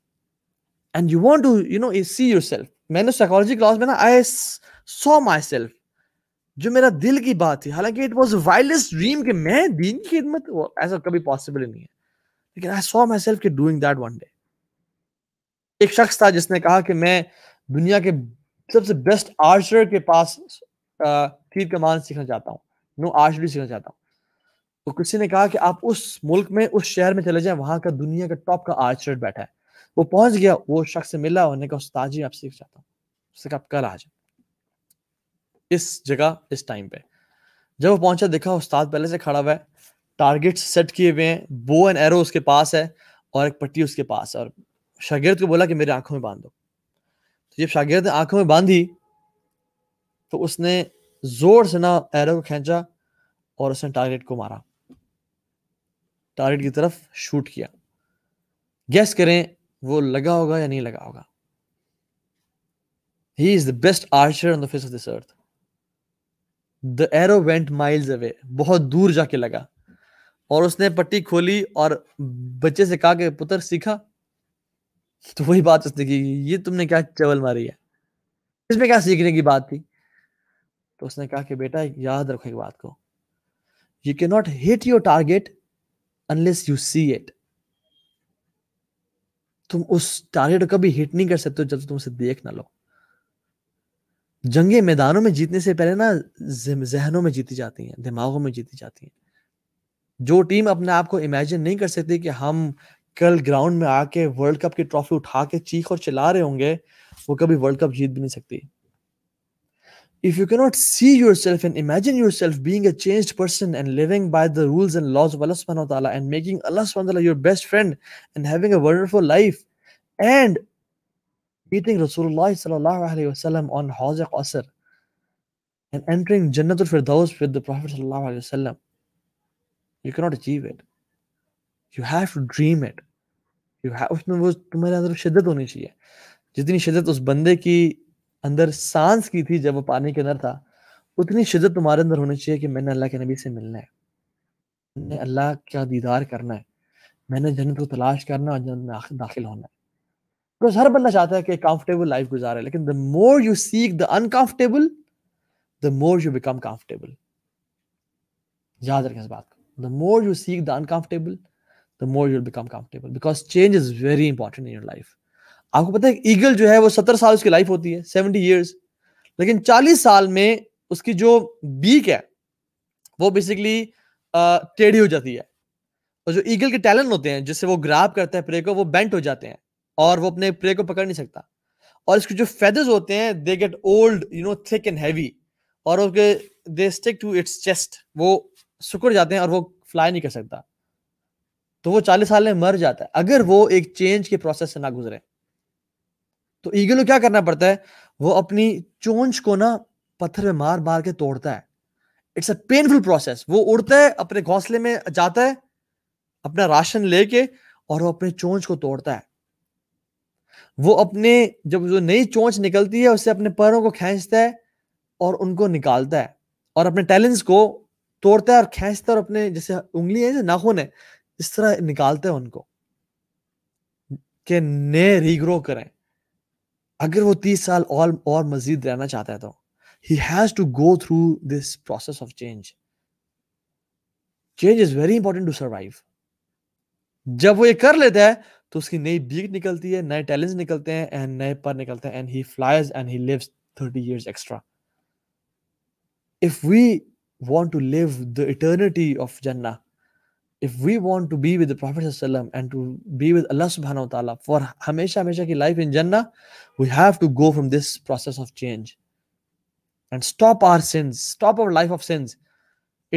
and you want to you know see yourself मैंने साइकोलॉजी क्लास में ना आई सो माई सेल्फ जो मेरा दिल की बात थी हालांकि इट वॉज वाइल्डेस्ट ड्रीम कि मैं दीन की खिदमत ऐसा कभी पॉसिबल ही नहीं है लेकिन I saw my self doing that one day एक शख्स था जिसने कहा कि मैं दुनिया के सबसे बेस्ट आर्चर के पास तीर कमान सीखना चाहता हूँ नो आर्चरी सीखना चाहता हूँ तो किसी ने कहा कि आप उस मुल्क में उस शहर में चले जाएं वहां का दुनिया का टॉप का आर्चर बैठा है वो पहुंच गया वो शख्स से मिला उन्होंने कहा उस आप सीख चाहता हूँ उससे कहा आप कल आ जाए इस जगह इस टाइम पे जब वो पहुंचा देखा उस्ताद पहले से खड़ा हुआ है टारगेट्स सेट किए हुए हैं बो एंड एरो उसके पास है और एक पट्टी उसके पास है और शागिर्द को बोला कि मेरी आंखों में बांध दो तो जब शागिर्द ने आंखों में बांधी तो उसने जोर से ना एरो को खींचा और उसने टारगेट को मारा टारगेट की तरफ शूट किया गैस करें वो लगा होगा या नहीं लगा होगा he is the best archer on the face of this earth the arrow went miles away बहुत दूर जाके लगा और उसने पट्टी खोली और बच्चे से कहा कि पुत्र सीखा तो वही बात उसने की ये तुमने क्या चवल मारी है इसमें क्या सीखने की बात थी तो उसने कहा कि बेटा याद रखो एक बात को you can not hit your target unless you see it तुम उस टारगेट को कभी हिट नहीं कर सकते जब तुम उसे देख ना लो जंगे मैदानों में जीतने से पहले ना जहनों में जीती जाती हैं दिमागों में जीती जाती हैं जो टीम अपने आप को इमेजिन नहीं कर सकती कि हम कल ग्राउंड में आके वर्ल्ड कप की ट्रॉफी उठा के चीख और चला रहे होंगे वो कभी वर्ल्ड कप जीत भी नहीं सकती if you cannot see your self and imagine your self being change person and living by the rules and laws of Allah and making Allah your best friend and having a wonderful life and meeting Rasulullah sallallahu alaihi wasallam on Hajj Qasr and entering Jannatul Firdaus with the Prophet sallallahu alaihi wasallam. You cannot achieve it. You have to dream it. You have उसमें वो तुम्हारे अंदर शिद्दत होनी चाहिए जितनी शिद्दत उस बंदे ki अंदर सांस की थी जब वो पानी के अंदर था उतनी शिद्दत तुम्हारे अंदर होनी चाहिए कि मैंने अल्लाह के नबी से मिलना है मैंने अल्लाह का दीदार करना है मैंने जन्नत को तलाश करना और जन्नत में दाखिल होना है बिकॉज हर बंदा चाहता है कि कंफर्टेबल लाइफ गुजारे लेकिन the more you seek the uncomfortable the more you become comfortable याद रखें इस बात को the more you seek the uncomfortable the more you become comfortable because change is very important in your life आपको पता है ईगल जो है वो सत्तर साल उसकी लाइफ होती है सेवेंटी ईयर्स लेकिन चालीस साल में उसकी जो बीक है वो बेसिकली टेढ़ी हो जाती है और जो ईगल के टैलेंट होते हैं जिससे वो ग्राप करता है प्रे को वो बेंट हो जाते हैं और वो अपने प्रे को पकड़ नहीं सकता और इसके जो फेदर्स होते हैं they get old you know thick and heavy और उसके they stick to its chest वो सुकड़ जाते हैं और वो फ्लाई नहीं कर सकता तो वो चालीस साल में मर जाता है अगर वो एक चेंज के प्रोसेस से ना गुजरे तो ईगल को क्या करना पड़ता है वो अपनी चोंच को ना पत्थर में मार मार के तोड़ता है इट्स अ पेनफुल प्रोसेस वो उड़ता है अपने घोंसले में जाता है अपना राशन लेके और वो अपने चोंच को तोड़ता है वो अपने जब जो नई चोंच निकलती है उससे अपने पैरों को खींचता है और उनको निकालता है और अपने टैलेंट्स को तोड़ता है और खींचता है और अपने जैसे उंगली है नाखून है इस तरह निकालता है उनको के नए रीग्रो करें अगर वो तीस साल और और मजीद रहना चाहता है तो he has to go through this process of change change is very important to survive जब वो ये कर लेता है तो उसकी नई बीक निकलती है नए टैलेंट निकलते हैं एंड नए पर निकलते हैं and he flies and he lives thirty years extra if we want to live the eternity of जन्ना if we want to be विदेट and to be with Allah सुबह फॉर हमेशा हमेशा की लाइफ इन जन्ना we have to go from this process of change and stop our sins stop our life of sins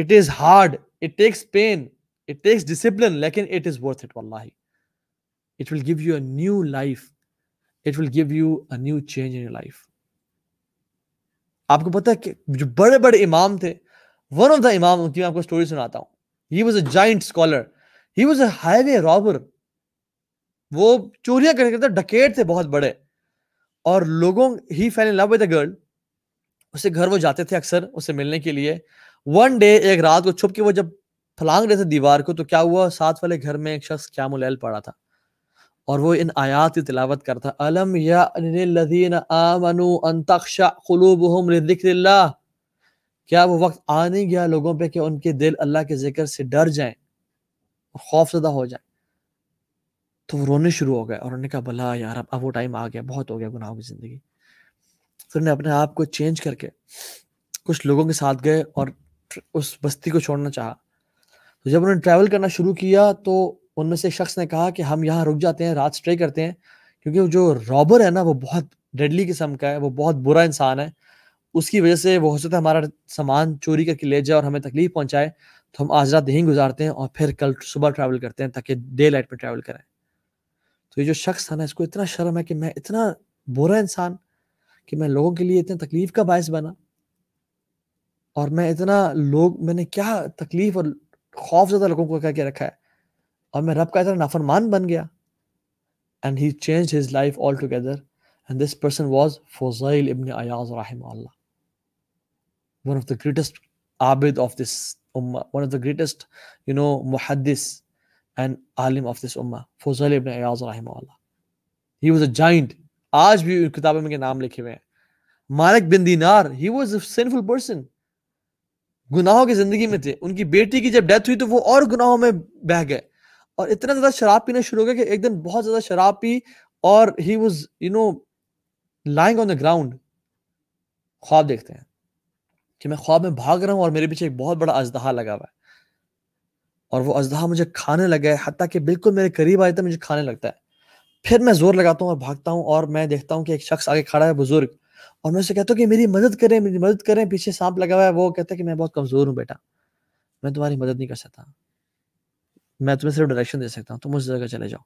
it is hard it takes pain it takes discipline लेकिन it is worth it वल्लाही It will give you a new life. It will give you a new change in your life. आपको पता है कि जो बड़े बड़े इमाम थे वन ऑफ द इमाम उनकी मैं आपको स्टोरी सुनाता हूँ he was a giant scholar he was a highway robber वो चोरियां करके करते डकेट थे बहुत बड़े और लोगों ही फैल इन लव विद गर्ल उससे घर वो जाते थे अक्सर उसे मिलने के लिए वन डे एक रात को छुप के वो जब फलांग रहे थे दीवार को तो क्या हुआ साथ वाले घर में एक शख्स क्या मुलैल पड़ा था और वो इन आयात की तिलावत करता अलम यादीन क्या वो वक्त आ नहीं गया लोगों पे कि उनके दिल अल्लाह के जिक्र से डर जाए और खौफजदा हो जाए तो वो रोने शुरू हो गए और उन्होंने कहा भला यार अब अब वो टाइम आ गया बहुत हो गया गुनाहों की ज़िंदगी फिर उन्हें अपने आप को चेंज करके कुछ लोगों के साथ गए और उस बस्ती को छोड़ना चाहा तो जब उन्होंने ट्रैवल करना शुरू किया तो उनमें से शख्स ने कहा कि हम यहाँ रुक जाते हैं रात स्ट्रे करते हैं क्योंकि जो रॉबर है ना वो बहुत डेडली किस्म का है वो बहुत बुरा इंसान है उसकी वजह से वो हो सकता है हमारा सामान चोरी करके ले जाए और हमें तकलीफ पहुंचाए तो हम आज रात यहीं गुजारते हैं और फिर कल सुबह ट्रैवल करते हैं ताकि डे लाइट में ट्रैवल करें तो ये जो शख्स था ना इसको इतना शर्म है कि मैं इतना बुरा इंसान कि मैं लोगों के लिए इतना तकलीफ का बायस बना और मैं इतना लोग मैंने क्या तकलीफ और खौफ ज़्यादा लोगों को करके रखा है और मैं रब का इतना नाफरमान बन गया and he change his life all together and this person was Fuzail ibn Ayaz राहिम वन ऑफ द ग्रेटेस्ट आबिद ऑफ दिस उम्मा one of the greatest you know मुहदस एंड आलिम ऑफ दिस उम्मा फोजाइल इबन अयाज राहिम he was a giant आज भी किताबों में के नाम लिखे हुए हैं Malik bin Dinar he was a sinful person गुनाहों की जिंदगी में थे उनकी बेटी की जब डेथ हुई तो वो और गुनाहों में बह गए और इतना ज्यादा शराब पीना शुरू हो गया कि एक दिन बहुत ज्यादा शराब पी और he was you know lying on the ground ख्वाब देखते हैं कि मैं ख्वाब में भाग रहा हूँ और मेरे पीछे एक बहुत बड़ा अजदहा लगा हुआ है और वो अजदहा मुझे खाने लगा है हती कि बिल्कुल मेरे करीब आए तो मुझे खाने लगता है फिर मैं जोर लगाता हूँ और भागता हूँ और मैं देखता हूँ कि एक शख्स आगे खड़ा है बुजुर्ग और मैं उसे कहता हूँ कि मेरी मदद करें मेरी मदद करें पीछे सांप लगा हुआ है वो कहता है कि मैं बहुत कमजोर हूँ बेटा मैं तुम्हारी मदद नहीं कर सकता मैं तुम्हें सिर्फ डायरेक्शन दे सकता हूँ तुम उस जगह चले जाओ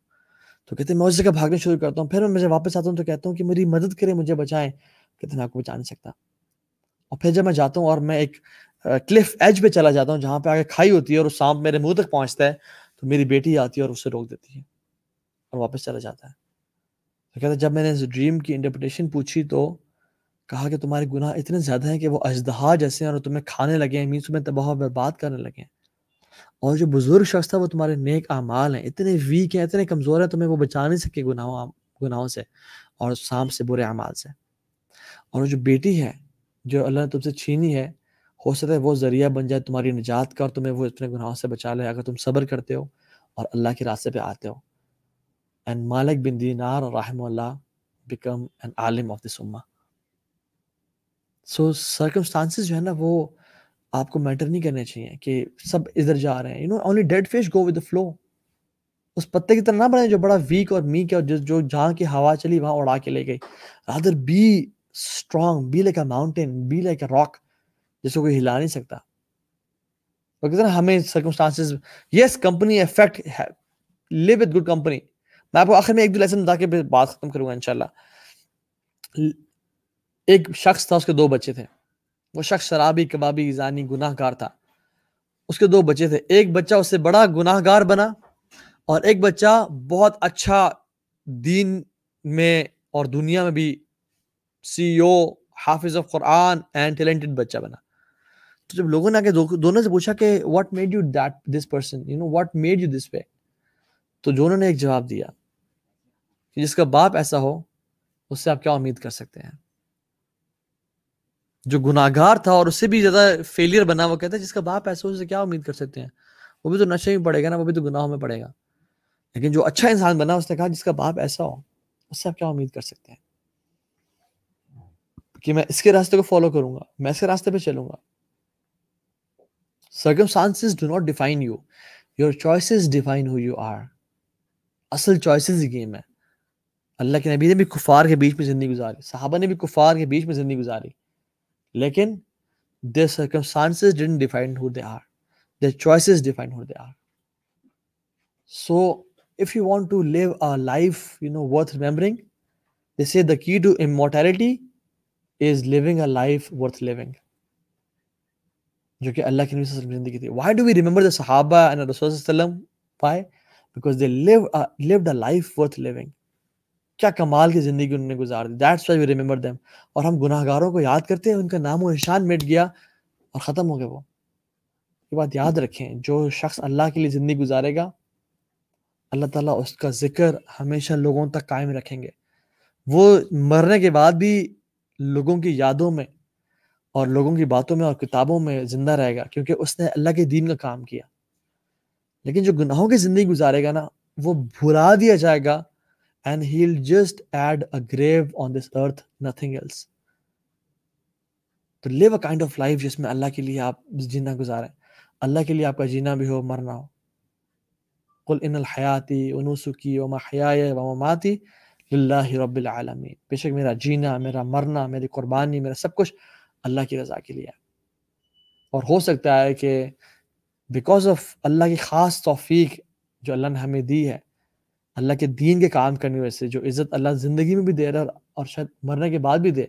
तो कहते मैं उस जगह भागना शुरू करता हूँ फिर मैं मुझे वापस आता हूँ तो कहता हूँ कि मेरी मदद करें मुझे बचाएं कहते मैं आपको बचा नहीं सकता और फिर जब मैं जाता हूँ और मैं एक क्लिफ एज पे चला जाता हूँ जहाँ पे आगे खाई होती है और सांप मेरे मुंह तक पहुँचता है तो मेरी बेटी आती है और उसे रोक देती है और वापस चला जाता है तो कहते जब मैंने इस ड्रीम की इंटरप्रिटेशन पूछी तो कहा कि तुम्हारे गुनाह इतने ज़्यादा हैं कि वो अजदहा जैसे हैं और तुम्हें खाने लगे हैं मीन तुम्हें तबाह बर्बाद करने लगे हैं और जो बुजुर्ग शख्स था वो तुम्हारे नेक अमाल हैं इतने वीक हैं इतने कमज़ोर हैं तुम्हें वो बचा नहीं सके गुनाहों गुनाहों से और शाम से बुरे अमाल से और जो बेटी है जो अल्लाह ने तुमसे छीनी है हो सकता है वो ज़रिया बन जाए तुम्हारी निजात का और तुम्हें वो इतने गुनाहों से बचा ले अगर तुम सब्र करते हो और अल्लाह के रास्ते पे आते हो एंड मालिक बिन दीनार राहमल्ला बिकम एन आलिम ऑफ दिस उम्मा सो सर्कमस्टांसिस जो है ना वो आपको मैटर नहीं करने चाहिए कि सब इधर जा रहे हैं you know only dead fish go with the flow उस पत्ते की तरह ना बने जो बड़ा वीक और मीक है और जिस जो जहाँ की हवा चली वहाँ उड़ा के ले गई rather be strong be like a mountain be like a rock जिसको कोई हिला नहीं सकता तो हमें सर्कमस्टांसिस यस कंपनी इफेक्ट है लिव विद गुड कंपनी मैं आपको आखिर में एक दो लेसन बता के बात खत्म करूंगा इनशाला एक शख्स था उसके दो बच्चे थे वो शख्स शराबी कबाबी जानी गुनाहगार था उसके दो बच्चे थे एक बच्चा उससे बड़ा गुनाहगार बना और एक बच्चा बहुत अच्छा दीन में और दुनिया में भी सीईओ e हाफिज ऑफ कुरान एंड टैलेंटेड बच्चा बना तो जब लोगों ने आके दोनों से पूछा कि what made you that this person you know what made you this way तो दोनों ने एक जवाब दिया कि जिसका बाप ऐसा हो उससे आप क्या उम्मीद कर सकते हैं जो गुनागार था और उससे भी ज्यादा फेलियर बना वो कहता है जिसका बाप ऐसे उससे क्या उम्मीद कर सकते हैं वो भी तो नशे में पड़ेगा ना वो भी तो गुनाहों में पड़ेगा लेकिन जो अच्छा इंसान बना उसने कहा जिसका बाप ऐसा हो उससे आप क्या उम्मीद कर सकते हैं कि मैं इसके रास्ते को फॉलो करूंगा मैं इसके रास्ते पे चलूंगा circumstances do not define you your choices define who you are असल choices ही गेम है अल्लाह के नबी ने भी कुफार के बीच में ज़िंदगी गुजारी साहबा ने भी कुफार के बीच में ज़िंदगी गुजारी लेकिन their circumstances didn't define who they are their choices define who they are so if you want to live a life you know worth remembering they say the key to immortality is living a life worth living जो कि अल्लाह के नबी जिंदगी थी why do we remember the सहाबा and रसूल वसल्लम why because they live lived a life worth living क्या कमाल की जिंदगी उन्होंने गुजार दी that's why we remember them और हम गुनाहगारों को याद करते हैं उनका नाम निशान मिट गया और ख़त्म हो गया वो ये बात याद रखें जो शख्स अल्लाह के लिए ज़िंदगी गुजारेगा अल्लाह ताला उसका ज़िक्र हमेशा लोगों तक कायम रखेंगे वो मरने के बाद भी लोगों की यादों में और लोगों की बातों में और किताबों में ज़िंदा रहेगा क्योंकि उसने अल्लाह के दीन का काम किया लेकिन जो गुनाहों की ज़िंदगी गुजारेगा ना वो भुला दिया जाएगा and he'll just add a grave on this earth, nothing else. तो live a kind of life जिसमें अल्लाह के लिए आप जीना गुजारे अल्लाह के लिए आपका जीना भी हो मरना हो कुल इन हयाती वनुसुकी वमा हयाय वमा माती लाही रबालमीन बेशक मेरा जीना मेरा मरना मेरी कुर्बानी मेरा सब कुछ अल्लाह की रज़ा के लिए है और हो सकता है कि बिकॉज ऑफ अल्लाह की ख़ास तोफीक जो अल्लाह ने हमें दी है अल्लाह के दीन के काम करने वजह से जो इज़्ज़त अल्लाह ज़िंदगी में भी दे रहा है और शायद मरने के बाद भी दे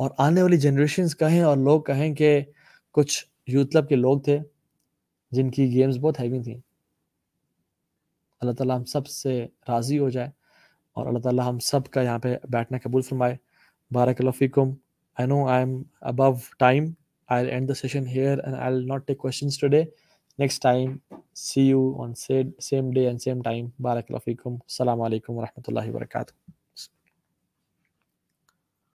और आने वाली जनरेशन कहें और लोग कहें कि कुछ यूथ क्लब के लोग थे जिनकी गेम्स बहुत हैवी थी अल्लाह ताला हम सब से राज़ी हो जाए और अल्लाह ताला हम सब का यहाँ पे बैठना कबूल फरमाए बारकलफ़ीकुम I know I am above time I end the session here and I not take question today next time see you on same day and same time barakallahu fikum assalamu alaikum wa rahmatullahi wa barakatuh